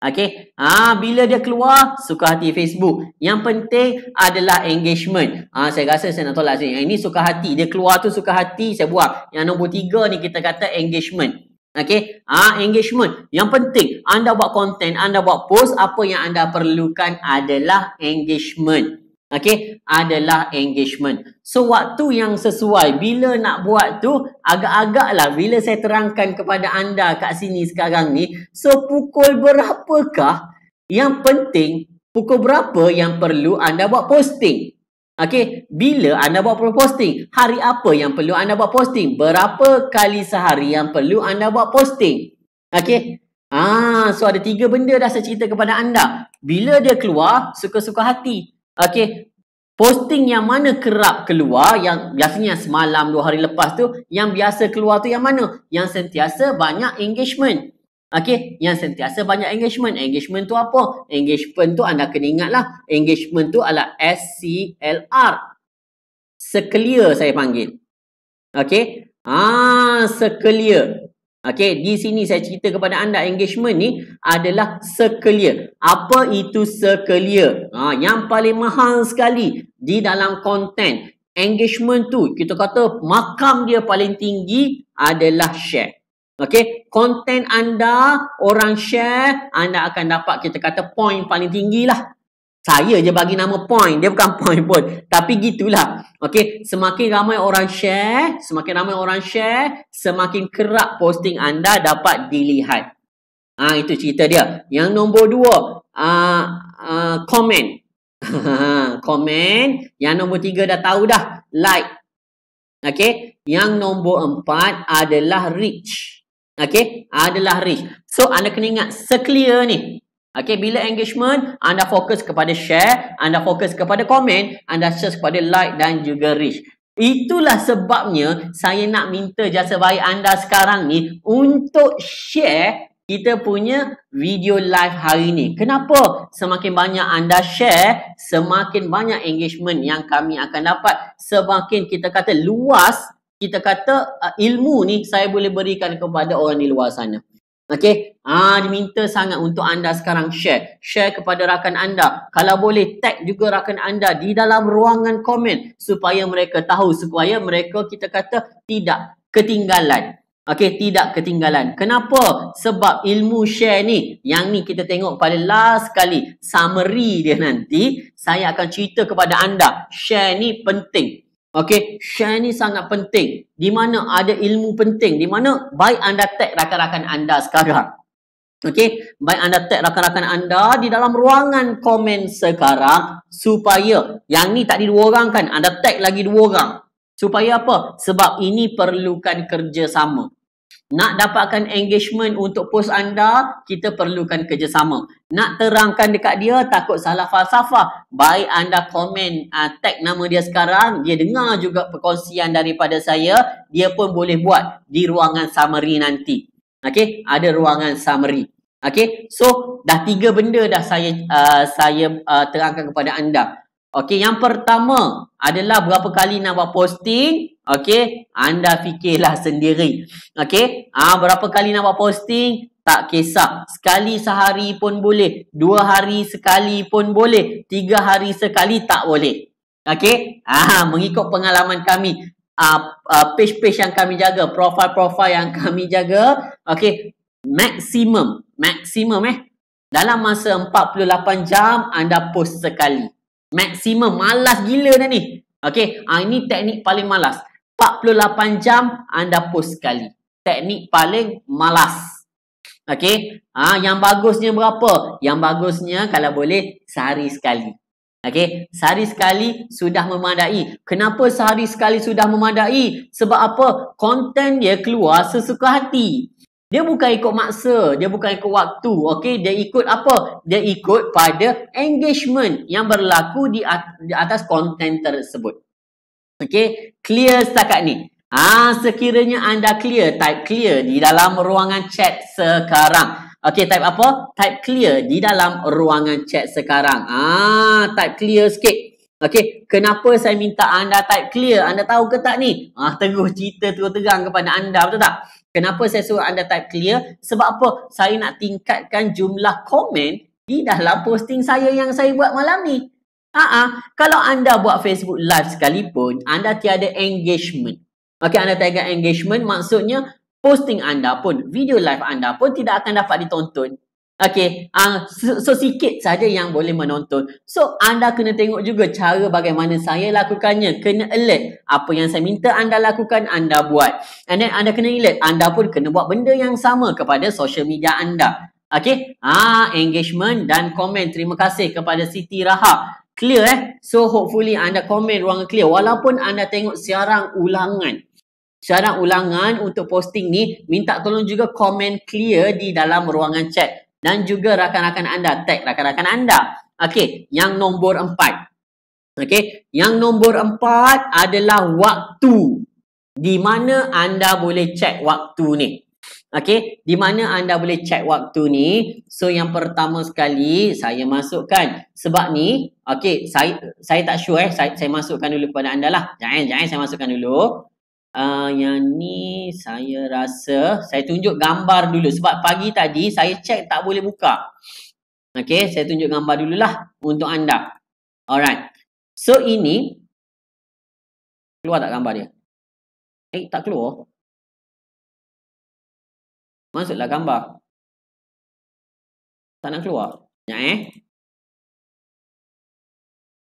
Okay, Ha, bila dia keluar, suka hati Facebook. Yang penting adalah engagement. Ha, saya rasa saya nak tolak sini. Yang ini suka hati. Dia keluar tu suka hati, saya buat. Yang nombor tiga ni kita kata engagement. Okay, ah ha, engagement. Yang penting anda buat konten, anda buat post apa yang anda perlukan adalah engagement. Okay, adalah engagement. So waktu yang sesuai bila nak buat tu agak-agaklah bila saya terangkan kepada anda kat sini sekarang ni, so pukul berapakah yang penting, pukul berapa yang perlu anda buat posting? Okay, bila anda buat posting? Hari apa yang perlu anda buat posting? Berapa kali sehari yang perlu anda buat posting? Okay, Ah, so ada tiga benda dah saya cerita kepada anda. Bila dia keluar, suka-suka hati. Okey, posting yang mana kerap keluar yang biasanya semalam dua hari lepas tu yang biasa keluar tu yang mana? Yang sentiasa banyak engagement. Okey, yang sentiasa banyak engagement. Engagement tu apa? Engagement tu anda kena ingatlah. Engagement tu adalah SCLR. Sekelia saya panggil. Okey. Ah, sekelia. Okay di sini saya cerita kepada anda engagement ni adalah sekelia. Apa itu sekelia? Ha, yang paling mahal sekali di dalam content engagement tu kita kata makam dia paling tinggi adalah share. Okay, content anda orang share anda akan dapat kita kata point paling tinggi lah saya je bagi nama point. Dia bukan point pun. Tapi gitulah. Okay. Semakin ramai orang share. Semakin ramai orang share. Semakin kerap posting anda dapat dilihat. Ah ha, itu cerita dia. Yang nombor dua. Uh, ah, uh, ah, comment. comment. Yang nombor tiga dah tahu dah. Like. Okay. Yang nombor empat adalah reach. Okay. Adalah reach. So anda kena ingat seclear ni. Okay, bila engagement anda fokus kepada share, anda fokus kepada komen, anda search kepada like dan juga reach. Itulah sebabnya saya nak minta jasa baik anda sekarang ni untuk share kita punya video live hari ni. Kenapa? Semakin banyak anda share, semakin banyak engagement yang kami akan dapat, semakin kita kata luas, kita kata uh, ilmu ni saya boleh berikan kepada orang di luar sana. Okey, ah diminta sangat untuk anda sekarang share. Share kepada rakan anda. Kalau boleh tag juga rakan anda di dalam ruangan komen supaya mereka tahu supaya mereka kita kata tidak ketinggalan. Okay, tidak ketinggalan. Kenapa? Sebab ilmu share ni yang ni kita tengok pada last kali summary dia nanti saya akan cerita kepada anda. Share ni penting. Okey, share ni sangat penting. Di mana ada ilmu penting, di mana baik anda tag rakan-rakan anda sekarang. Okey, baik anda tag rakan-rakan anda di dalam ruangan komen sekarang supaya yang ni tak di dua orang kan, anda tag lagi dua orang. Supaya apa? Sebab ini perlukan kerjasama. Nak dapatkan engagement untuk post anda, kita perlukan kerjasama. Nak terangkan dekat dia, takut salah falsafah. Baik anda komen, uh, tag nama dia sekarang, dia dengar juga perkongsian daripada saya, dia pun boleh buat di ruangan summary nanti. Okay, ada ruangan summary. Okay, so dah tiga benda dah saya uh, saya uh, terangkan kepada anda. Okey, yang pertama adalah berapa kali nak buat posting. Okey, anda fikirlah sendiri. Okey, ah ha, berapa kali nak buat posting, tak kisah. Sekali sehari pun boleh. Dua hari sekali pun boleh. Tiga hari sekali tak boleh. Okey, ah ha, mengikut pengalaman kami. Uh, ah, uh, ah, page yang kami jaga, profile-profile yang kami jaga. Okey, maksimum. Maksimum eh. Dalam masa 48 jam, anda post sekali maksimum malas gila dah ni. Okey, ha, ini teknik paling malas. 48 jam anda post sekali. Teknik paling malas. Okey, ha, yang bagusnya berapa? Yang bagusnya kalau boleh sehari sekali. Okey, sehari sekali sudah memadai. Kenapa sehari sekali sudah memadai? Sebab apa? Konten dia keluar sesuka hati. Dia bukan ikut maksa, dia bukan ikut waktu, okey? Dia ikut apa? Dia ikut pada engagement yang berlaku di atas konten tersebut. Okey, clear setakat ni. Ah, ha, sekiranya anda clear, type clear di dalam ruangan chat sekarang. Okey, type apa? Type clear di dalam ruangan chat sekarang. Ah, ha, type clear sikit. Okey, kenapa saya minta anda type clear? Anda tahu ke tak ni? Ah, ha, teguh cerita terus terang kepada anda, betul tak? Kenapa saya suruh anda type clear? Sebab apa? Saya nak tingkatkan jumlah komen di dalam posting saya yang saya buat malam ni. Aa, kalau anda buat Facebook live sekalipun, anda tiada engagement. Okey, anda tiada engagement maksudnya posting anda pun, video live anda pun tidak akan dapat ditonton. Okay, uh, ah, so, so sikit saja yang boleh menonton. So anda kena tengok juga cara bagaimana saya lakukannya. Kena alert apa yang saya minta anda lakukan, anda buat. And then anda kena alert, anda pun kena buat benda yang sama kepada social media anda. Okay, ah engagement dan komen. Terima kasih kepada Siti Raha. Clear eh? So hopefully anda komen ruang clear walaupun anda tengok siaran ulangan. Siaran ulangan untuk posting ni minta tolong juga komen clear di dalam ruangan chat dan juga rakan-rakan anda tag rakan-rakan anda. Okey, yang nombor empat. Okey, yang nombor empat adalah waktu di mana anda boleh check waktu ni. Okey, di mana anda boleh check waktu ni? So yang pertama sekali saya masukkan sebab ni, okey, saya saya tak sure eh, saya, saya masukkan dulu kepada anda lah. Jangan jangan saya masukkan dulu. Ah, yang ni saya rasa saya tunjuk gambar dulu sebab pagi tadi saya cek tak boleh buka. Okey, saya tunjuk gambar dululah untuk anda. Alright. So ini keluar tak gambar dia? Eh, tak keluar. Masuklah gambar. Tak nak keluar. Sekejap ya, eh.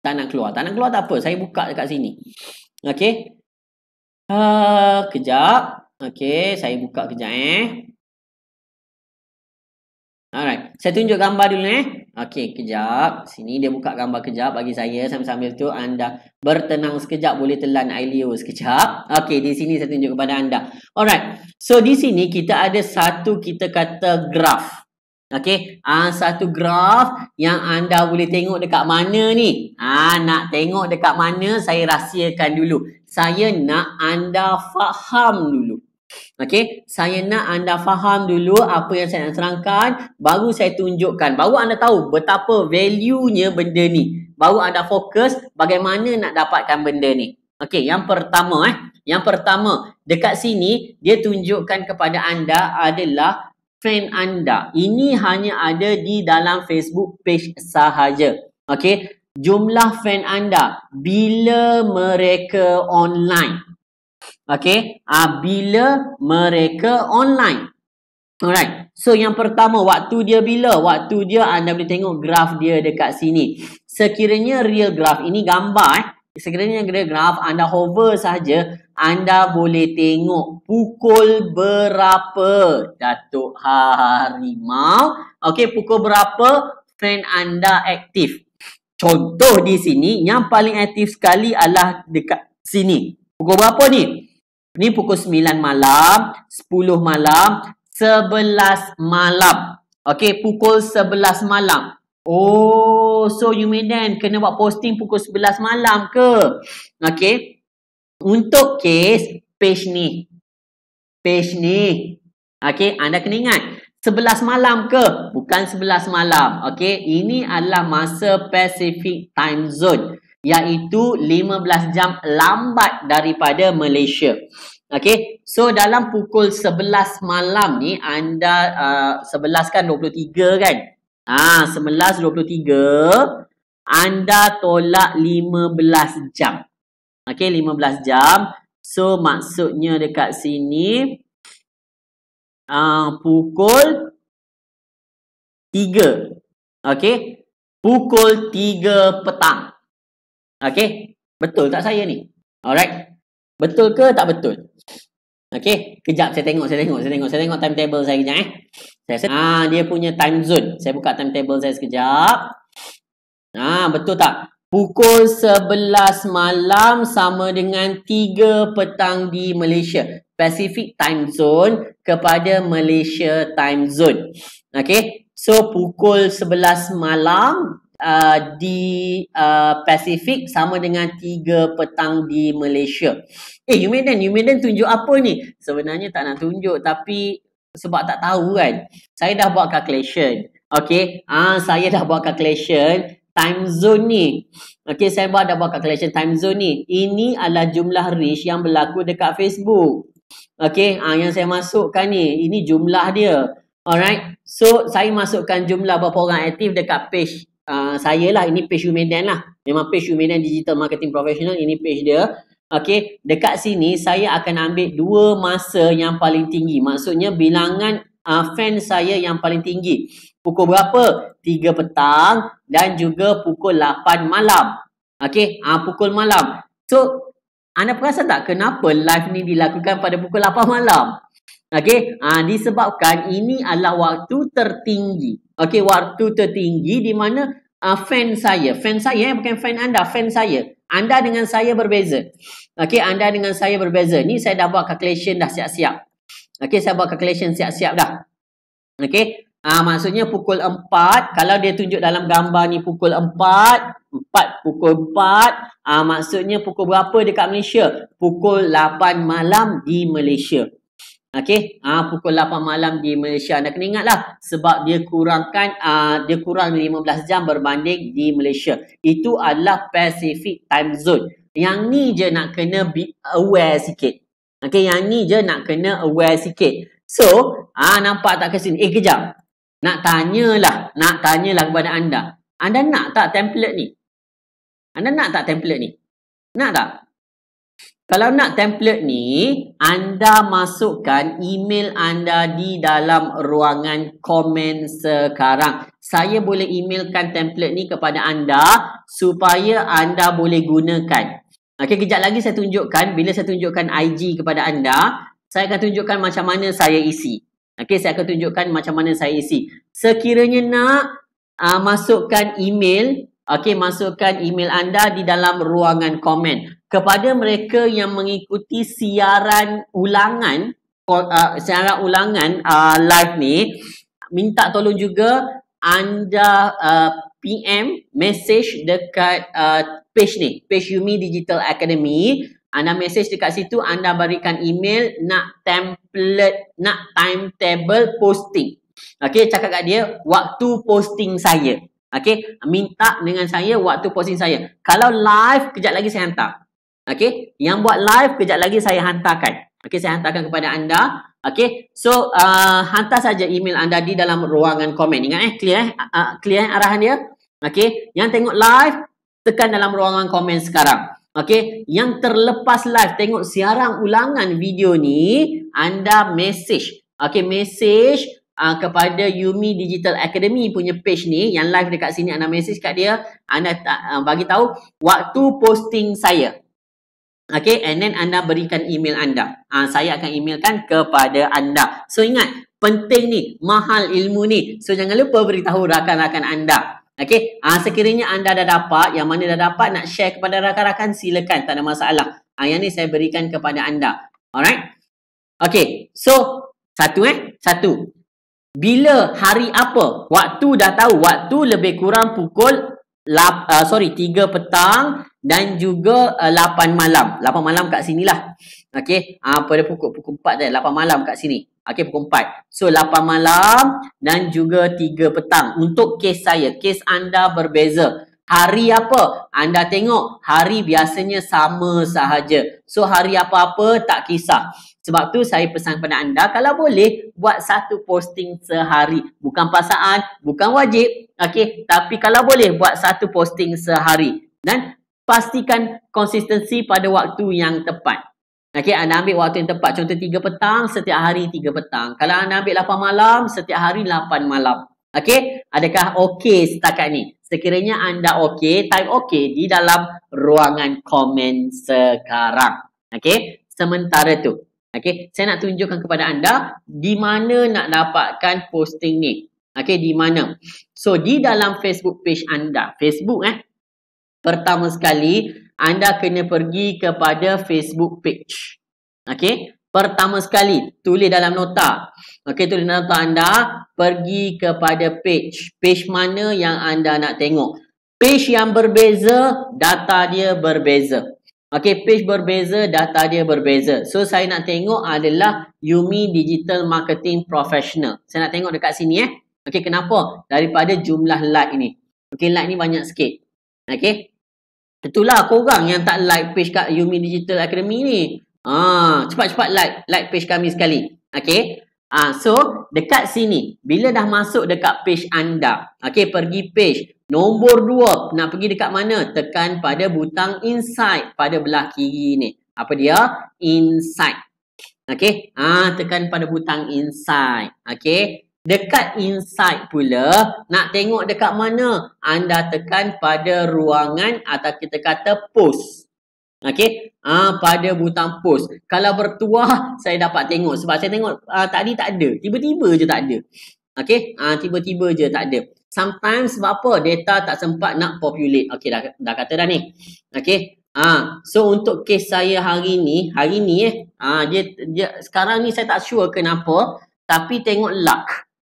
Tak nak keluar. Tak nak keluar tak apa. Saya buka dekat sini. Okay. Uh, kejap. Okey, saya buka kejap eh. Alright, saya tunjuk gambar dulu eh. Okey, kejap. Sini dia buka gambar kejap bagi saya sambil-sambil tu anda bertenang sekejap boleh telan Ailio sekejap. Okey, di sini saya tunjuk kepada anda. Alright. So di sini kita ada satu kita kata graf. Okey, ah uh, satu graf yang anda boleh tengok dekat mana ni? Ah uh, nak tengok dekat mana saya rahsiakan dulu saya nak anda faham dulu. okay? saya nak anda faham dulu apa yang saya nak terangkan, baru saya tunjukkan, baru anda tahu betapa value-nya benda ni. Baru anda fokus bagaimana nak dapatkan benda ni. Okay? yang pertama eh, yang pertama dekat sini dia tunjukkan kepada anda adalah fan anda. Ini hanya ada di dalam Facebook page sahaja. okay? jumlah fan anda bila mereka online. Okay, uh, ah, bila mereka online. Alright, so yang pertama waktu dia bila? Waktu dia anda boleh tengok graf dia dekat sini. Sekiranya real graf, ini gambar eh. Sekiranya real graf, anda hover saja anda boleh tengok pukul berapa Datuk Harimau. Okay, pukul berapa fan anda aktif. Contoh di sini yang paling aktif sekali adalah dekat sini. Pukul berapa ni? Ni pukul 9 malam, 10 malam, 11 malam. Okey, pukul 11 malam. Oh, so you mean then kena buat posting pukul 11 malam ke? Okey. Untuk case page ni. Page ni. Okey, anda kena ingat. 11 malam ke? Bukan 11 malam. Okey, ini adalah masa Pacific Time Zone. Iaitu 15 jam lambat daripada Malaysia. Okey, so dalam pukul 11 malam ni anda uh, 11 kan 23 kan? Ah, ha, 11 23 anda tolak 15 jam. Okey, 15 jam. So maksudnya dekat sini Ah, pukul 3. Okey. Pukul 3 petang. Okey. Betul tak saya ni? Alright. Betul ke tak betul? Okey, kejap saya tengok, saya tengok, saya tengok, saya tengok timetable saya kejap eh. Saya rasa, ah dia punya time zone. Saya buka timetable saya sekejap. Ah betul tak? Pukul 11 malam sama dengan 3 petang di Malaysia. Pacific time zone kepada Malaysia time zone. Okay. So, pukul 11 malam uh, di uh, Pacific sama dengan 3 petang di Malaysia. Eh, Yumedan, Yumedan tunjuk apa ni? Sebenarnya tak nak tunjuk tapi sebab tak tahu kan. Saya dah buat calculation. Okay. Ah, uh, saya dah buat calculation time zone ni. Okay, saya buat dah buat calculation time zone ni. Ini adalah jumlah reach yang berlaku dekat Facebook. Okay, ah yang saya masukkan ni, ini jumlah dia. Alright. So saya masukkan jumlah berapa orang aktif dekat page Uh, saya lah, ini page Umedan lah. Memang page Umedan Digital Marketing Professional, ini page dia. Okay, dekat sini saya akan ambil dua masa yang paling tinggi. Maksudnya bilangan uh, fan saya yang paling tinggi. Pukul berapa? 3 petang dan juga pukul 8 malam. Okay, uh, ah, pukul malam. So, anda perasan tak kenapa live ni dilakukan pada pukul 8 malam? Okey, ha, disebabkan ini adalah waktu tertinggi. Okey, waktu tertinggi di mana uh, fan saya, fan saya eh, bukan fan anda, fan saya. Anda dengan saya berbeza. Okey, anda dengan saya berbeza. Ni saya dah buat calculation dah siap-siap. Okey, saya buat calculation siap-siap dah. Okey, ha, maksudnya pukul 4, kalau dia tunjuk dalam gambar ni pukul Empat pukul empat. aa, ah, maksudnya pukul berapa dekat Malaysia? Pukul lapan malam di Malaysia. Okay, ah pukul lapan malam di Malaysia anda kena ingatlah sebab dia kurangkan aa, ah, dia kurang lima belas jam berbanding di Malaysia. Itu adalah Pacific Time Zone. Yang ni je nak kena be aware sikit. Okay, yang ni je nak kena aware sikit. So, ah nampak tak ke sini? Eh kejap. Nak tanyalah, nak tanyalah kepada anda. Anda nak tak template ni? Anda nak tak template ni? Nak tak? Kalau nak template ni, anda masukkan email anda di dalam ruangan komen sekarang. Saya boleh emailkan template ni kepada anda supaya anda boleh gunakan. Okey, kejap lagi saya tunjukkan. Bila saya tunjukkan IG kepada anda, saya akan tunjukkan macam mana saya isi. Okey, saya akan tunjukkan macam mana saya isi. Sekiranya nak uh, masukkan email Okey, masukkan email anda di dalam ruangan komen. Kepada mereka yang mengikuti siaran ulangan, uh, siaran ulangan uh, live ni, minta tolong juga anda uh, PM, message dekat uh, page ni, page Yumi Digital Academy. Anda message dekat situ, anda berikan email nak template, nak timetable posting. Okey, cakap kat dia, waktu posting saya. Okay, minta dengan saya waktu posting saya. Kalau live kejap lagi saya hantar. Okay, yang buat live kejap lagi saya hantarkan. Okay, saya hantarkan kepada anda. Okay, So, uh, hantar saja email anda di dalam ruangan komen. Ingat eh, clear eh? Uh, uh clear eh? arahan dia? Okay, Yang tengok live tekan dalam ruangan komen sekarang. Okay, yang terlepas live tengok siaran ulangan video ni, anda message. Okay, message uh, kepada Yumi Digital Academy punya page ni yang live dekat sini anda message kat dia anda uh, bagi tahu waktu posting saya Okay, and then anda berikan email anda. ha, saya akan emailkan kepada anda. So ingat, penting ni, mahal ilmu ni. So jangan lupa beritahu rakan-rakan anda. Okay, ha, sekiranya anda dah dapat, yang mana dah dapat nak share kepada rakan-rakan, silakan. Tak ada masalah. Ah, ha, yang ni saya berikan kepada anda. Alright? Okay, so satu eh. Satu bila hari apa waktu dah tahu waktu lebih kurang pukul lap, uh, sorry 3 petang dan juga uh, 8 malam 8 malam kat sini lah, okay? uh, pada pukul pukul 4 dah 8 malam kat sini okay pukul 4 so 8 malam dan juga 3 petang untuk kes saya kes anda berbeza Hari apa? Anda tengok hari biasanya sama sahaja. So hari apa-apa tak kisah. Sebab tu saya pesan kepada anda kalau boleh buat satu posting sehari. Bukan pasaan, bukan wajib. Okey, tapi kalau boleh buat satu posting sehari dan pastikan konsistensi pada waktu yang tepat. Okey, anda ambil waktu yang tepat. Contoh 3 petang, setiap hari 3 petang. Kalau anda ambil 8 malam, setiap hari 8 malam. Okey, adakah okey setakat ni? Sekiranya anda okey, time okey di dalam ruangan komen sekarang. Okey, sementara tu. Okay, saya nak tunjukkan kepada anda di mana nak dapatkan posting ni. Okay, di mana? So, di dalam Facebook page anda, Facebook eh. Pertama sekali, anda kena pergi kepada Facebook page. Okay, pertama sekali tulis dalam nota. Okay, tulis dalam nota anda pergi kepada page. Page mana yang anda nak tengok? Page yang berbeza, data dia berbeza. Okay, page berbeza, data dia berbeza. So saya nak tengok adalah Yumi Digital Marketing Professional. Saya nak tengok dekat sini eh. Okay, kenapa? Daripada jumlah like ni. Okay, like ni banyak sikit. Okey. Betullah korang yang tak like page kat Yumi Digital Academy ni. Ah, cepat-cepat like like page kami sekali. Okay. Ah, so dekat sini bila dah masuk dekat page anda, okey pergi page nombor dua. nak pergi dekat mana? Tekan pada butang inside pada belah kiri ni. Apa dia? Inside, Okey. Ah tekan pada butang inside, Okey. Dekat inside pula nak tengok dekat mana? Anda tekan pada ruangan atau kita kata post. Okay, ah pada butang post. Kalau bertuah saya dapat tengok sebab saya tengok ha, ah, tadi tak ada. Tiba-tiba je tak ada. Okay, ah tiba-tiba je tak ada. Sometimes sebab apa? Data tak sempat nak populate. Okay, dah dah kata dah ni. Okay, Ah, ha, so untuk kes saya hari ni, hari ni eh, ah ha, dia, dia sekarang ni saya tak sure kenapa, tapi tengok luck.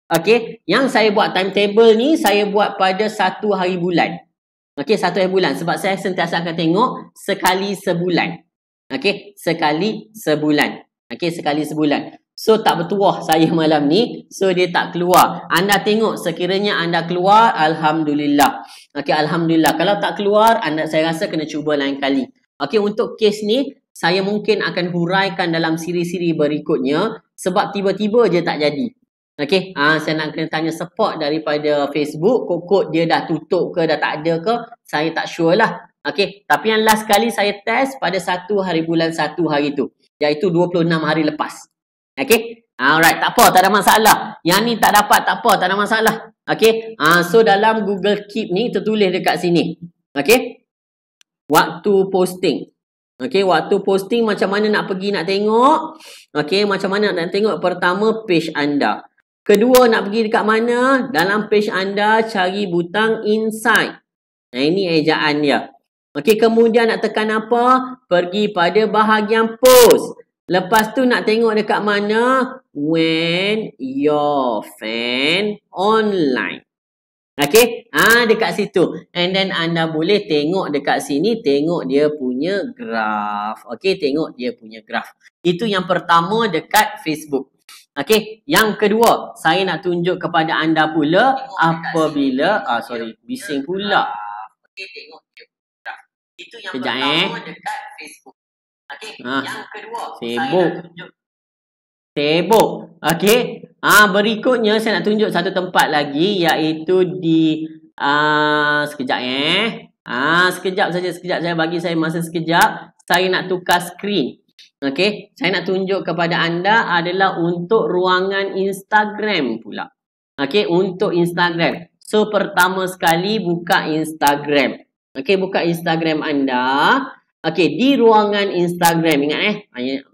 Okay, yang saya buat timetable ni saya buat pada satu hari bulan. Okey, satu bulan. Sebab saya sentiasa akan tengok sekali sebulan. Okey, sekali sebulan. Okey, sekali sebulan. So, tak bertuah saya malam ni. So, dia tak keluar. Anda tengok sekiranya anda keluar, Alhamdulillah. Okey, Alhamdulillah. Kalau tak keluar, anda saya rasa kena cuba lain kali. Okey, untuk kes ni, saya mungkin akan huraikan dalam siri-siri berikutnya. Sebab tiba-tiba je tak jadi. Okay, ha, ah, saya nak kena tanya support daripada Facebook, kokok dia dah tutup ke dah tak ada ke? Saya tak sure lah. Okey, tapi yang last kali saya test pada satu hari bulan satu hari tu, iaitu 26 hari lepas. Okay, Alright, tak apa, tak ada masalah. Yang ni tak dapat, tak apa, tak ada masalah. Okay, Ha, ah, so dalam Google Keep ni tertulis dekat sini. Okay, Waktu posting. Okay, waktu posting macam mana nak pergi nak tengok? Okay, macam mana nak tengok pertama page anda? Kedua, nak pergi dekat mana? Dalam page anda, cari butang inside. Nah, ini ejaan dia. Okey, kemudian nak tekan apa? Pergi pada bahagian post. Lepas tu nak tengok dekat mana? When your fan online. Okey, ah dekat situ. And then anda boleh tengok dekat sini, tengok dia punya graf. Okey, tengok dia punya graf. Itu yang pertama dekat Facebook. Okey, yang kedua, saya nak tunjuk kepada anda pula apabila ah uh, sorry, bising pula. Okey, tengok Itu yang pertama eh. dekat Facebook. Okey, ah, yang kedua, Facebook. Facebook. Okey. Ah berikutnya saya nak tunjuk satu tempat lagi iaitu di ah uh, sekejap eh. Ah sekejap saja sekejap saya bagi saya masa sekejap. Saya nak tukar screen. Okey, saya nak tunjuk kepada anda adalah untuk ruangan Instagram pula. Okey, untuk Instagram. So pertama sekali buka Instagram. Okey, buka Instagram anda. Okey, di ruangan Instagram ingat eh.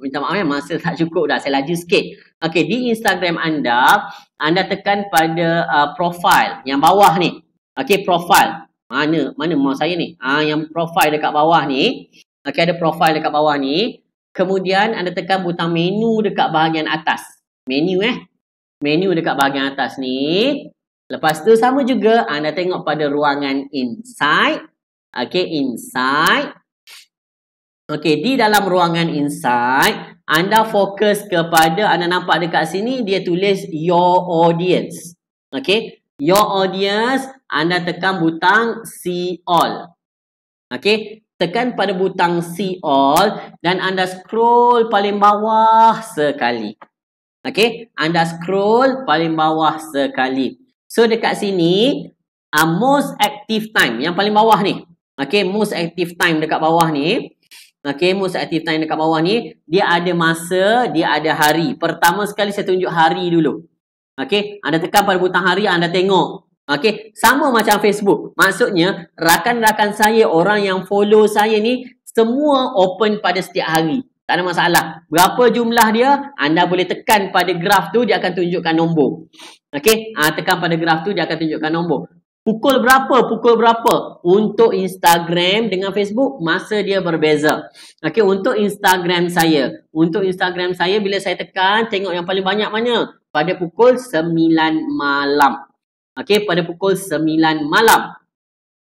Minta maaf ya, masa tak cukup dah. Saya laju sikit. Okey, di Instagram anda, anda tekan pada uh, profile yang bawah ni. Okey, profile. Mana mana mouse saya ni? Ah yang profile dekat bawah ni. Okey, ada profile dekat bawah ni. Kemudian anda tekan butang menu dekat bahagian atas. Menu eh. Menu dekat bahagian atas ni. Lepas tu sama juga anda tengok pada ruangan inside. Okay, inside. Okay, di dalam ruangan inside, anda fokus kepada, anda nampak dekat sini, dia tulis your audience. Okay, your audience, anda tekan butang see all. Okay, Tekan pada butang see all dan anda scroll paling bawah sekali. Okay, anda scroll paling bawah sekali. So dekat sini, uh, most active time yang paling bawah ni. Okay, most active time dekat bawah ni. Okay, most active time dekat bawah ni. Dia ada masa, dia ada hari. Pertama sekali saya tunjuk hari dulu. Okay, anda tekan pada butang hari, anda tengok. Okey, sama macam Facebook. Maksudnya rakan-rakan saya, orang yang follow saya ni semua open pada setiap hari. Tak ada masalah. Berapa jumlah dia, anda boleh tekan pada graf tu dia akan tunjukkan nombor. Okey, ah tekan pada graf tu dia akan tunjukkan nombor. Pukul berapa, pukul berapa untuk Instagram dengan Facebook masa dia berbeza. Okey, untuk Instagram saya, untuk Instagram saya bila saya tekan tengok yang paling banyak mana? Pada pukul 9 malam. Okay pada pukul 9 malam.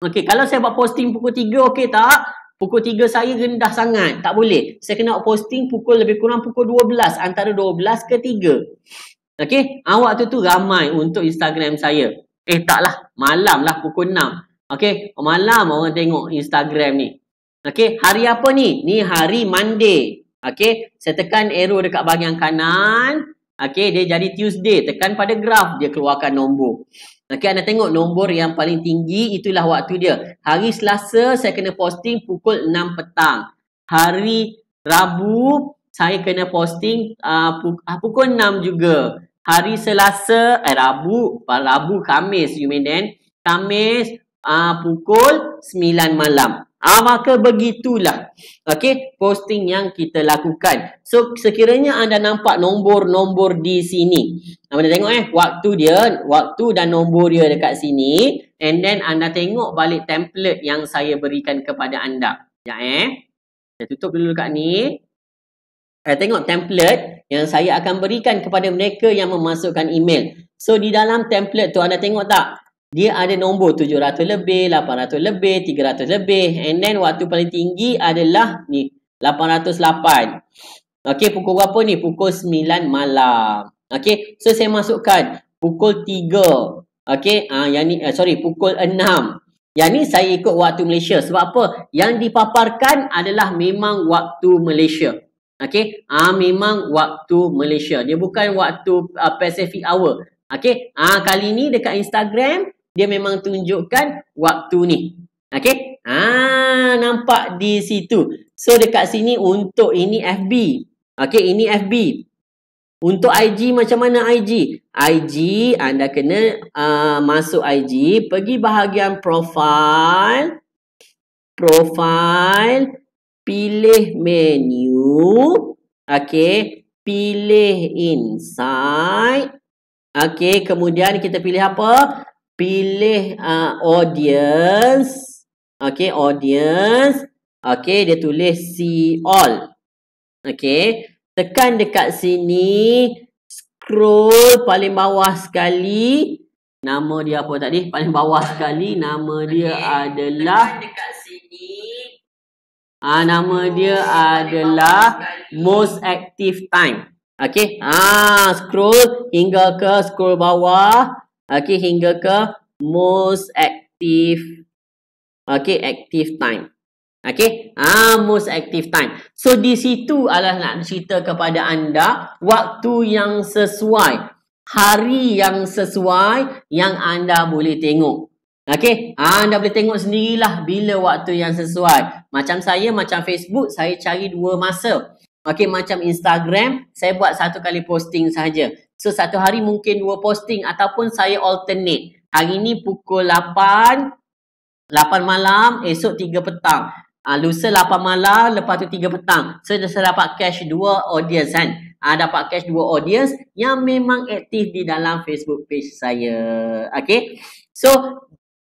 Okay kalau saya buat posting pukul 3, okay tak? Pukul 3 saya rendah sangat. Tak boleh. Saya kena posting pukul lebih kurang pukul 12. Antara 12 ke 3. Okay, awak tu tu ramai untuk Instagram saya. Eh, taklah. Malam lah pukul 6. Okay malam orang tengok Instagram ni. Okay hari apa ni? Ni hari Monday. Okay saya tekan arrow dekat bahagian kanan. Okay dia jadi Tuesday. Tekan pada graf, dia keluarkan nombor. Okey, anda tengok nombor yang paling tinggi itulah waktu dia. Hari Selasa saya kena posting pukul 6 petang. Hari Rabu saya kena posting uh, pukul 6 juga. Hari Selasa, eh Rabu, Rabu Kamis, you mean then. Kamis uh, pukul 9 malam. Ah ha, maka begitulah. okay? posting yang kita lakukan. So sekiranya anda nampak nombor-nombor di sini. Anda tengok eh waktu dia, waktu dan nombor dia dekat sini and then anda tengok balik template yang saya berikan kepada anda. Ya eh. Saya tutup dulu dekat ni. Eh tengok template yang saya akan berikan kepada mereka yang memasukkan email. So di dalam template tu anda tengok tak? dia ada nombor 700 lebih, 800 lebih, 300 lebih and then waktu paling tinggi adalah ni 808. Okey, pukul berapa ni? Pukul 9 malam. Okey, so saya masukkan pukul 3. Okey, ah uh, yang ni uh, sorry pukul 6. Yang ni saya ikut waktu Malaysia. Sebab apa? Yang dipaparkan adalah memang waktu Malaysia. Okay, Ah ha, memang waktu Malaysia. Dia bukan waktu uh, Pacific hour. Okay, Ah ha, kali ni dekat Instagram dia memang tunjukkan waktu ni. okay? Ah ha, nampak di situ. So dekat sini untuk ini FB. okay? ini FB. Untuk IG macam mana IG? IG anda kena uh, masuk IG, pergi bahagian profile. Profile, pilih menu. okay? pilih insight. okay? kemudian kita pilih apa? pilih uh, audience okay, audience okay, dia tulis see all okay. tekan dekat sini scroll paling bawah sekali nama dia apa tadi paling bawah sekali nama dia okay. adalah tekan dekat sini ah nama dia most adalah most active time okay? ah scroll hingga ke scroll bawah okay hingga ke most active okay active time okay ah ha, most active time so di situ adalah nak cerita kepada anda waktu yang sesuai hari yang sesuai yang anda boleh tengok okey ha, anda boleh tengok sendirilah bila waktu yang sesuai macam saya macam Facebook saya cari dua masa okay macam Instagram saya buat satu kali posting saja So satu hari mungkin dua posting ataupun saya alternate. Hari ni pukul 8, 8 malam, esok 3 petang. Ah ha, lusa 8 malam, lepas tu 3 petang. So saya dapat cash dua audience kan. ha, dapat cash dua audience yang memang aktif di dalam Facebook page saya. Okay. So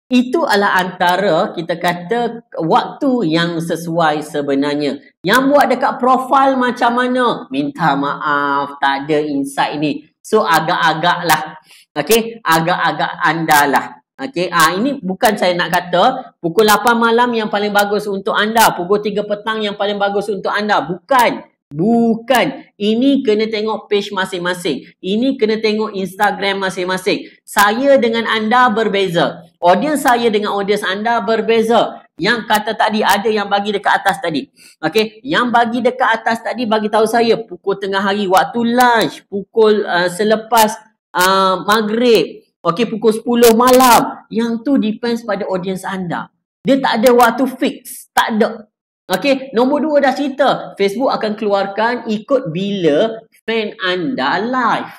itu adalah antara kita kata waktu yang sesuai sebenarnya. Yang buat dekat profil macam mana? Minta maaf, tak ada insight ni. So agak-agak lah. Okay. Agak-agak anda lah. Okay. Ah, ha, ini bukan saya nak kata pukul 8 malam yang paling bagus untuk anda. Pukul 3 petang yang paling bagus untuk anda. Bukan. Bukan. Ini kena tengok page masing-masing. Ini kena tengok Instagram masing-masing. Saya dengan anda berbeza. Audience saya dengan audience anda berbeza yang kata tadi ada yang bagi dekat atas tadi. Okey, yang bagi dekat atas tadi bagi tahu saya pukul tengah hari waktu lunch, pukul uh, selepas uh, maghrib, okey pukul 10 malam. Yang tu depends pada audience anda. Dia tak ada waktu fix, tak ada. Okey, nombor dua dah cerita, Facebook akan keluarkan ikut bila fan anda live.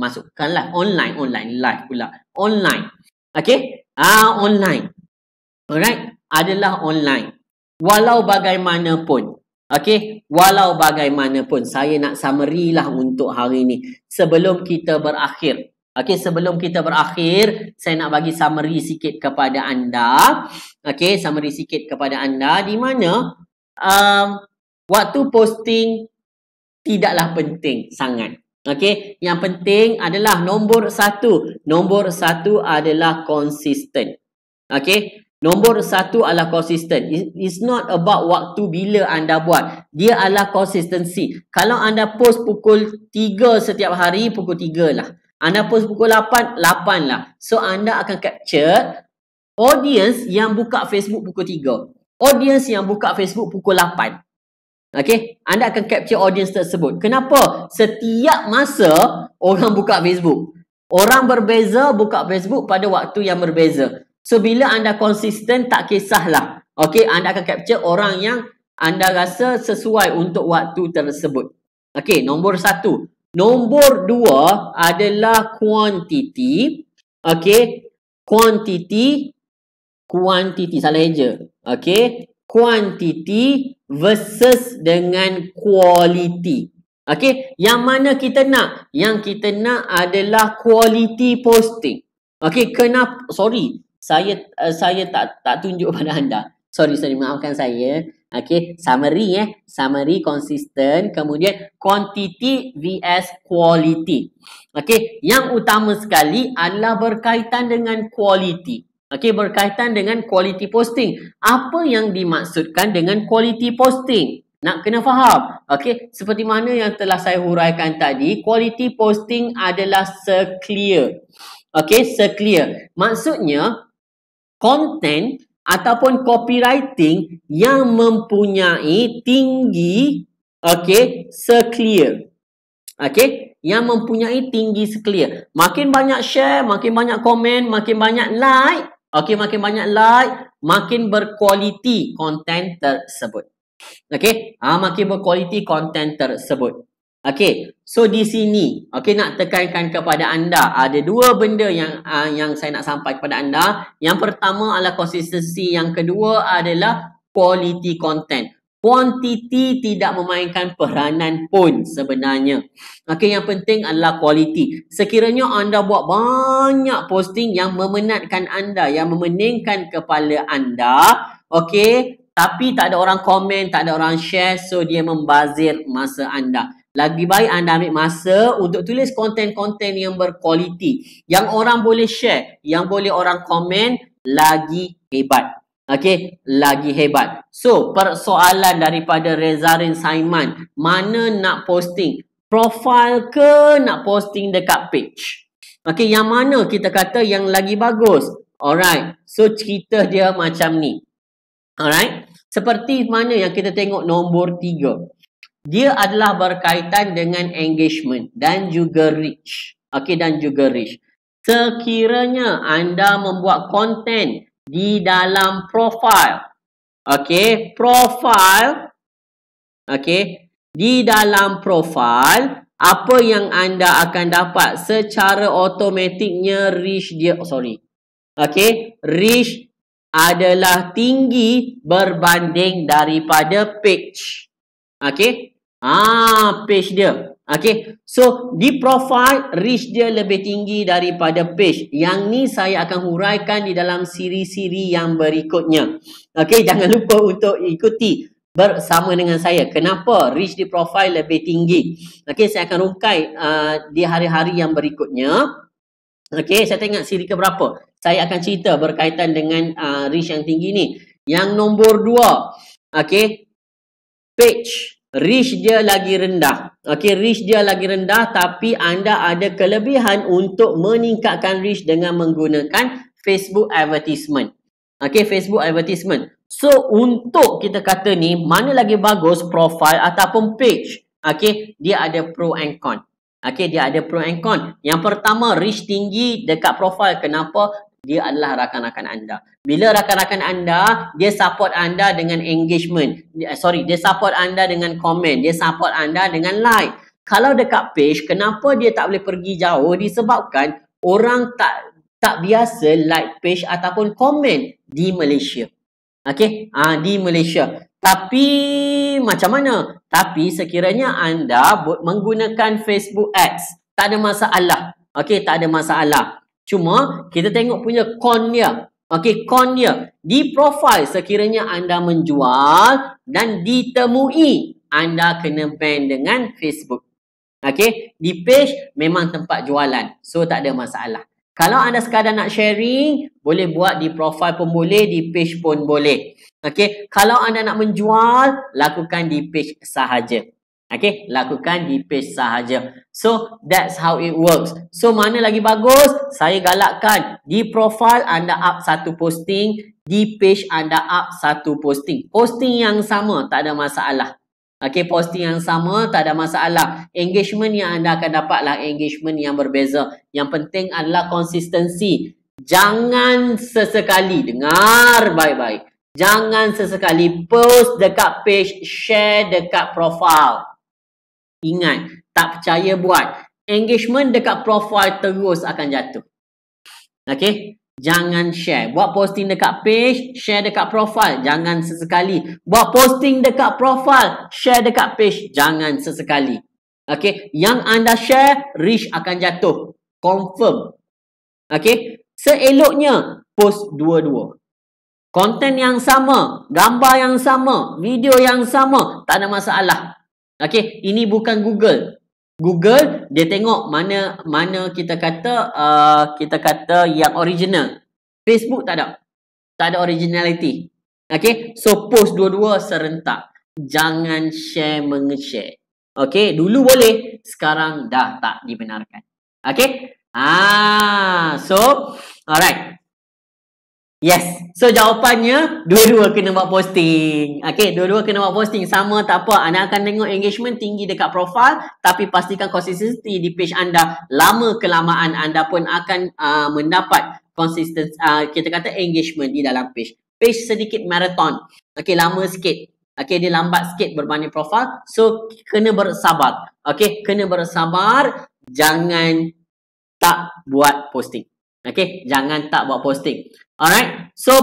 Masukkanlah online, online, live pula. Online. okay? Ah, online. Alright? adalah online. Walau bagaimanapun. okay. walau bagaimanapun saya nak summary lah untuk hari ni sebelum kita berakhir. okay. sebelum kita berakhir, saya nak bagi summary sikit kepada anda. okay. summary sikit kepada anda di mana um, waktu posting tidaklah penting sangat. okay. yang penting adalah nombor satu. Nombor satu adalah konsisten. okay. Nombor satu adalah konsisten. It's not about waktu bila anda buat. Dia adalah konsistensi. Kalau anda post pukul 3 setiap hari, pukul 3 lah. Anda post pukul 8, 8 lah. So anda akan capture audience yang buka Facebook pukul 3. Audience yang buka Facebook pukul 8. Okay, anda akan capture audience tersebut. Kenapa? Setiap masa orang buka Facebook. Orang berbeza buka Facebook pada waktu yang berbeza. So bila anda konsisten tak kisahlah. okay. anda akan capture orang yang anda rasa sesuai untuk waktu tersebut. Okay, nombor satu. Nombor dua adalah quantity. okay. quantity. Quantity, salah eja. okay. quantity versus dengan quality. okay. yang mana kita nak? Yang kita nak adalah quality posting. okay. kenapa? Sorry, saya uh, saya tak tak tunjuk pada anda. Sorry sorry maafkan saya. Okay, summary eh. Summary konsisten kemudian quantity vs quality. Okay, yang utama sekali adalah berkaitan dengan quality. Okay, berkaitan dengan quality posting. Apa yang dimaksudkan dengan quality posting? Nak kena faham. Okay, seperti mana yang telah saya huraikan tadi, quality posting adalah seclear. Okay, seclear. Maksudnya konten ataupun copywriting yang mempunyai tinggi okey seclear okey yang mempunyai tinggi seclear makin banyak share makin banyak komen makin banyak like okey makin banyak like makin berkualiti konten tersebut okey ha, ah, makin berkualiti konten tersebut Okey, so di sini, okey nak tekankan kepada anda ada dua benda yang uh, yang saya nak sampai kepada anda. Yang pertama adalah konsistensi, yang kedua adalah quality content. Quantity tidak memainkan peranan pun sebenarnya. Okey, yang penting adalah quality. Sekiranya anda buat banyak posting yang memenatkan anda, yang memeningkan kepala anda, okey, tapi tak ada orang komen, tak ada orang share, so dia membazir masa anda lagi baik anda ambil masa untuk tulis konten-konten yang berkualiti yang orang boleh share yang boleh orang komen lagi hebat okay, lagi hebat. So, persoalan daripada Rezarin Saiman, mana nak posting? Profil ke nak posting dekat page? okay, yang mana kita kata yang lagi bagus? Alright. So, cerita dia macam ni. Alright. Seperti mana yang kita tengok nombor tiga dia adalah berkaitan dengan engagement dan juga reach. Okey dan juga reach. Sekiranya anda membuat konten di dalam profile. Okey, profile. Okey, di dalam profile apa yang anda akan dapat secara automatiknya reach dia oh, sorry. Okey, reach adalah tinggi berbanding daripada page. Okey. Ah page dia. Okay, So di profile reach dia lebih tinggi daripada page. Yang ni saya akan huraikan di dalam siri-siri yang berikutnya. Okay, jangan lupa untuk ikuti bersama dengan saya. Kenapa reach di profile lebih tinggi? Okay, saya akan rungkai uh, di hari-hari yang berikutnya. Okay, saya tengok siri ke berapa. Saya akan cerita berkaitan dengan uh, reach yang tinggi ni. Yang nombor dua, Okay page reach dia lagi rendah. okay reach dia lagi rendah tapi anda ada kelebihan untuk meningkatkan reach dengan menggunakan Facebook advertisement. okay Facebook advertisement. So, untuk kita kata ni, mana lagi bagus profile ataupun page? okay dia ada pro and con. okay dia ada pro and con. Yang pertama, reach tinggi dekat profile. Kenapa? dia adalah rakan-rakan anda. Bila rakan-rakan anda, dia support anda dengan engagement. Eh, sorry, dia support anda dengan komen. Dia support anda dengan like. Kalau dekat page, kenapa dia tak boleh pergi jauh? Disebabkan orang tak tak biasa like page ataupun komen di Malaysia. Okay? Ha, di Malaysia. Tapi macam mana? Tapi sekiranya anda menggunakan Facebook Ads, tak ada masalah. Okay, tak ada masalah. Cuma kita tengok punya con dia. Okey, con dia. Di profil sekiranya anda menjual dan ditemui anda kena ban dengan Facebook. Okey, di page memang tempat jualan. So tak ada masalah. Kalau anda sekadar nak sharing, boleh buat di profil pun boleh, di page pun boleh. Okey, kalau anda nak menjual, lakukan di page sahaja. Okey, lakukan di page sahaja. So that's how it works. So mana lagi bagus? Saya galakkan di profile anda up satu posting, di page anda up satu posting. Posting yang sama tak ada masalah. Okay, posting yang sama tak ada masalah. Engagement yang anda akan dapatlah engagement yang berbeza. Yang penting adalah konsistensi. Jangan sesekali, dengar baik-baik. Jangan sesekali post dekat page, share dekat profile. Ingat, tak percaya buat engagement dekat profile terus akan jatuh Okay, jangan share buat posting dekat page share dekat profile jangan sesekali buat posting dekat profile share dekat page jangan sesekali Okay, yang anda share reach akan jatuh confirm Okay, seeloknya post dua-dua konten yang sama gambar yang sama video yang sama tak ada masalah Okay, ini bukan google Google dia tengok mana mana kita kata uh, kita kata yang original. Facebook tak ada. Tak ada originality. Okay, so post dua-dua serentak. Jangan share menge Okay, dulu boleh. Sekarang dah tak dibenarkan. Okay? Ah, so, alright. Yes. So jawapannya dua-dua kena buat posting. Okay, dua-dua kena buat posting. Sama tak apa. Anda akan tengok engagement tinggi dekat profil, tapi pastikan konsistensi di page anda. Lama kelamaan anda pun akan uh, mendapat konsistensi uh, kita kata engagement di dalam page. Page sedikit marathon. Okay, lama sikit. Okay, dia lambat sikit berbanding profil. So, kena bersabar. Okay, kena bersabar. Jangan tak buat posting. Okay, jangan tak buat posting. Alright. So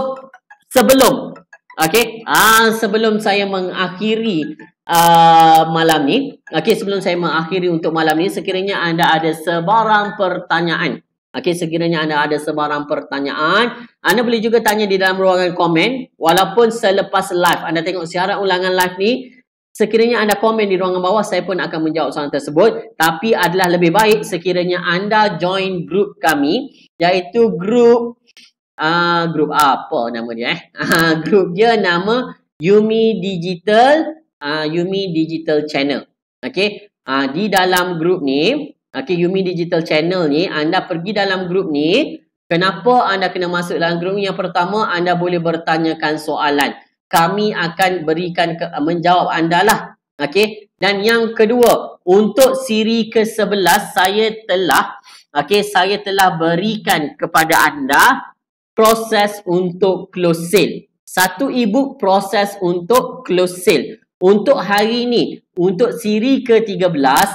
sebelum okey, ah uh, sebelum saya mengakhiri uh, malam ni, okay, sebelum saya mengakhiri untuk malam ni, sekiranya anda ada sebarang pertanyaan. okay, sekiranya anda ada sebarang pertanyaan, anda boleh juga tanya di dalam ruangan komen walaupun selepas live. Anda tengok siaran ulangan live ni, sekiranya anda komen di ruangan bawah, saya pun akan menjawab soalan tersebut. Tapi adalah lebih baik sekiranya anda join grup kami, iaitu grup group uh, ah, grup apa nama dia eh? Uh, ah, grup dia nama Yumi Digital uh, Yumi Digital Channel. Okay. Uh, di dalam grup ni, okay, Yumi Digital Channel ni anda pergi dalam grup ni, kenapa anda kena masuk dalam grup ni? Yang pertama anda boleh bertanyakan soalan. Kami akan berikan ke, menjawab anda lah. Okay. Dan yang kedua, untuk siri ke-11 saya telah okay, saya telah berikan kepada anda proses untuk close sale. Satu ebook proses untuk close sale. Untuk hari ini, untuk siri ke-13,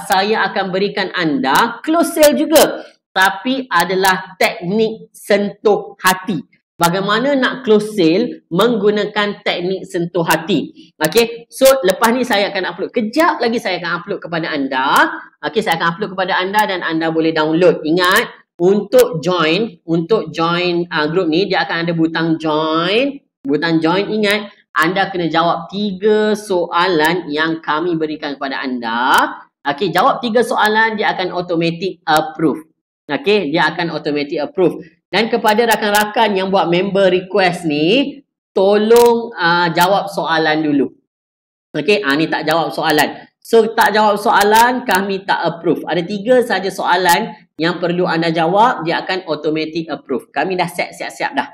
saya akan berikan anda close sale juga. Tapi adalah teknik sentuh hati. Bagaimana nak close sale menggunakan teknik sentuh hati. Okay, so lepas ni saya akan upload. Kejap lagi saya akan upload kepada anda. Okay, saya akan upload kepada anda dan anda boleh download. Ingat, untuk join untuk join uh, group ni dia akan ada butang join butang join ingat anda kena jawab tiga soalan yang kami berikan kepada anda okey jawab tiga soalan dia akan automatic approve okey dia akan automatic approve dan kepada rakan-rakan yang buat member request ni tolong uh, jawab soalan dulu okey ah ni tak jawab soalan So tak jawab soalan kami tak approve. Ada tiga saja soalan yang perlu anda jawab dia akan automatic approve. Kami dah set siap-siap dah.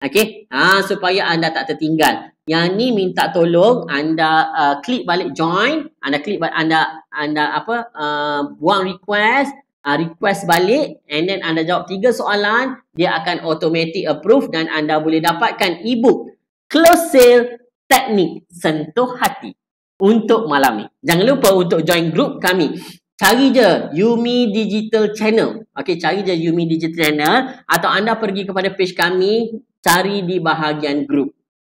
okay? Ha supaya anda tak tertinggal. Yang ni minta tolong anda uh, klik balik join, anda klik balik, anda anda apa uh, buang request Uh, request balik and then anda jawab tiga soalan dia akan automatic approve dan anda boleh dapatkan ebook close sale teknik sentuh hati untuk malam ni jangan lupa untuk join group kami cari je Yumi Digital Channel. Okey, cari je Yumi Digital Channel atau anda pergi kepada page kami, cari di bahagian group.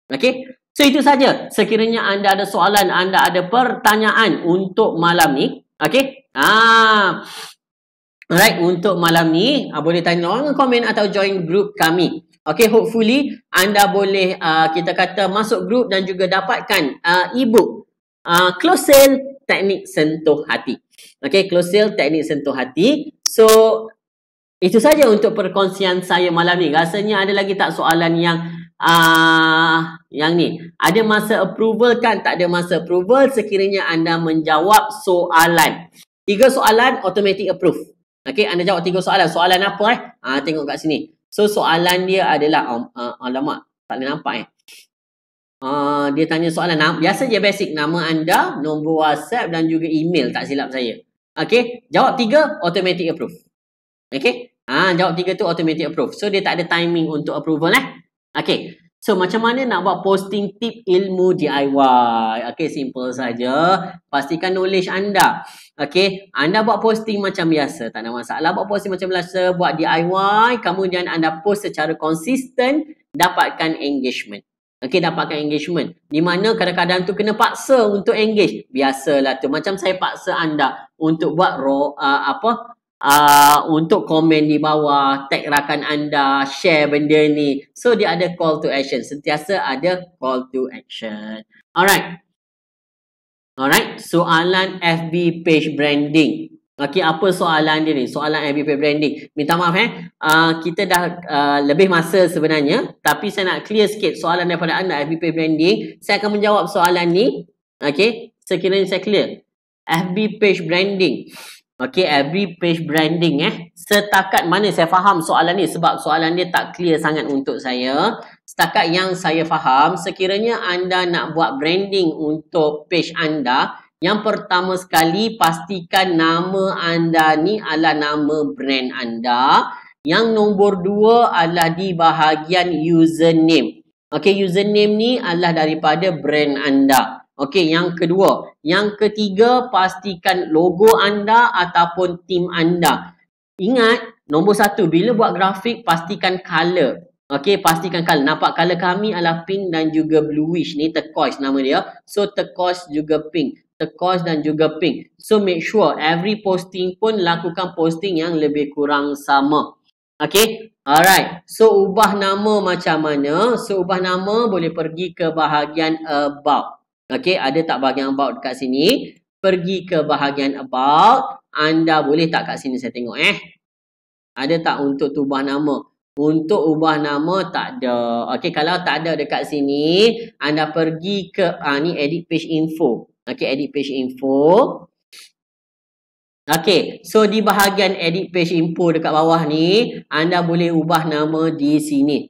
Okey? So itu saja. Sekiranya anda ada soalan, anda ada pertanyaan untuk malam ni, okey? Ha. Alright, untuk malam ni, ah, boleh tanya orang komen atau join group kami. Okay, hopefully anda boleh uh, kita kata masuk group dan juga dapatkan uh, e-book uh, Close Sale Teknik Sentuh Hati. Okay, close seal, teknik sentuh hati. So, itu saja untuk perkongsian saya malam ni. Rasanya ada lagi tak soalan yang ah uh, yang ni? Ada masa approval kan? Tak ada masa approval sekiranya anda menjawab soalan. Tiga soalan, automatic approve. Okay, anda jawab tiga soalan. Soalan apa eh? Ah uh, tengok kat sini. So, soalan dia adalah, uh, uh, alamak, tak boleh nampak eh. Uh, dia tanya soalan, biasa je basic, nama anda, nombor WhatsApp dan juga email tak silap saya. Okay. Jawab tiga, automatic approve. Okay. Ha, jawab tiga tu automatic approve. So, dia tak ada timing untuk approval eh. Okay. So, macam mana nak buat posting tip ilmu DIY? Okay, simple saja. Pastikan knowledge anda. Okay, anda buat posting macam biasa. Tak ada masalah buat posting macam biasa. Buat DIY, kemudian anda post secara konsisten, dapatkan engagement. Okey dapatkan engagement. Di mana kadang-kadang tu kena paksa untuk engage. Biasalah tu. Macam saya paksa anda untuk buat uh, apa uh, untuk komen di bawah, tag rakan anda, share benda ni. So dia ada call to action. Sentiasa ada call to action. Alright. Alright, soalan FB page branding. Okey, apa soalan dia ni? Soalan MVP branding. Minta maaf eh. Uh, kita dah uh, lebih masa sebenarnya. Tapi saya nak clear sikit soalan daripada anda MVP branding. Saya akan menjawab soalan ni. Okey, sekiranya saya clear. FB page branding. Okay, FB page branding eh. Setakat mana saya faham soalan ni sebab soalan dia tak clear sangat untuk saya. Setakat yang saya faham, sekiranya anda nak buat branding untuk page anda, yang pertama sekali pastikan nama anda ni adalah nama brand anda. Yang nombor dua adalah di bahagian username. Okey, username ni adalah daripada brand anda. Okey, yang kedua. Yang ketiga, pastikan logo anda ataupun tim anda. Ingat, nombor satu, bila buat grafik, pastikan color. Okey, pastikan color. Nampak color kami adalah pink dan juga bluish. Ni turquoise nama dia. So, turquoise juga pink turquoise dan juga pink. So make sure every posting pun lakukan posting yang lebih kurang sama. Okay. Alright. So ubah nama macam mana? So ubah nama boleh pergi ke bahagian about. Okay. Ada tak bahagian about dekat sini? Pergi ke bahagian about. Anda boleh tak kat sini saya tengok eh? Ada tak untuk ubah nama? Untuk ubah nama tak ada. Okey kalau tak ada dekat sini, anda pergi ke ah, ni edit page info. Okay, edit page info. Okay, so di bahagian edit page info dekat bawah ni, anda boleh ubah nama di sini.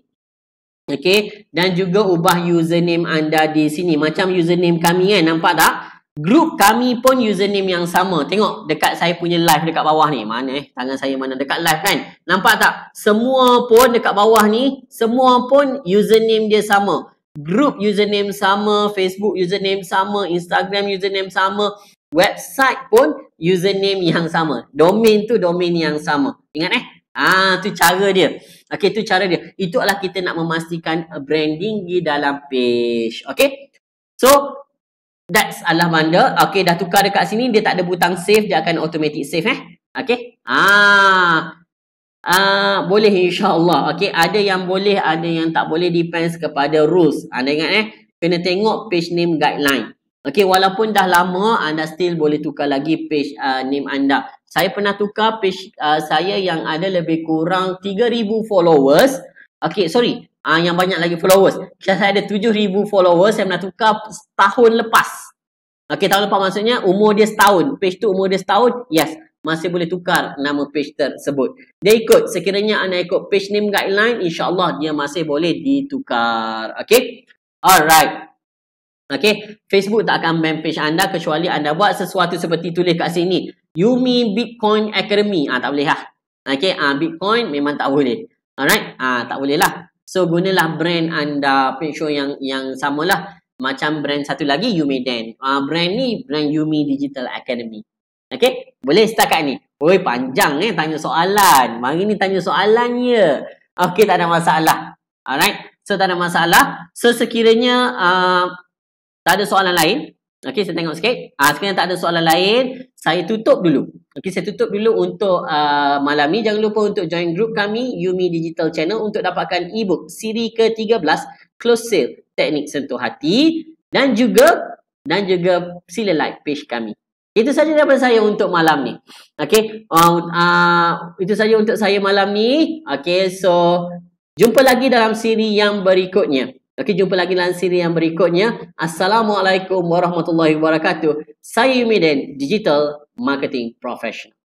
Okay, dan juga ubah username anda di sini. Macam username kami kan, nampak tak? Group kami pun username yang sama. Tengok dekat saya punya live dekat bawah ni. Mana eh? Tangan saya mana? Dekat live kan? Nampak tak? Semua pun dekat bawah ni, semua pun username dia sama group username sama, Facebook username sama, Instagram username sama, website pun username yang sama. Domain tu domain yang sama. Ingat eh? Ah, tu cara dia. Okay, tu cara dia. Itu adalah kita nak memastikan branding di dalam page. Okay, So, that's adalah manda. Okay, dah tukar dekat sini. Dia tak ada butang save. Dia akan automatic save eh. Okay, Ah, ha. Uh, boleh insyaAllah okay? Ada yang boleh Ada yang tak boleh Depends kepada rules Anda ah, ingat eh Kena tengok page name guideline Okay walaupun dah lama Anda still boleh tukar lagi Page uh, name anda Saya pernah tukar page uh, saya Yang ada lebih kurang 3,000 followers Okay sorry uh, Yang banyak lagi followers Saya ada 7,000 followers Saya pernah tukar setahun lepas Okay tahun lepas maksudnya Umur dia setahun Page tu umur dia setahun Yes masih boleh tukar nama page tersebut. Dia ikut sekiranya anda ikut page name guideline insya-Allah dia masih boleh ditukar. okay Alright. okay Facebook tak akan ban page anda kecuali anda buat sesuatu seperti tulis kat sini. Yumi Bitcoin Academy. Ah tak boleh lah. okay ah Bitcoin memang tak boleh. Alright, ah tak boleh lah. So gunalah brand anda, page show yang yang samalah macam brand satu lagi Yumi Dan. Ah brand ni brand Yumi Digital Academy. Okay, boleh setakat ni. Oi, panjang eh tanya soalan. Mari ni tanya soalan je. Okey, tak ada masalah. Alright. So tak ada masalah. So sekiranya uh, tak ada soalan lain, okay, saya tengok sikit. uh, sekiranya tak ada soalan lain, saya tutup dulu. Okay, saya tutup dulu untuk uh, malam ni. Jangan lupa untuk join group kami Yumi Digital Channel untuk dapatkan e-book siri ke-13 Close Sale Teknik Sentuh Hati dan juga dan juga sila like page kami. Itu saja daripada saya untuk malam ni. okay? Uh, uh, itu saja untuk saya malam ni. okay? So, jumpa lagi dalam siri yang berikutnya. okay? Jumpa lagi dalam siri yang berikutnya. Assalamualaikum warahmatullahi wabarakatuh. Saya Yumi Digital Marketing Professional.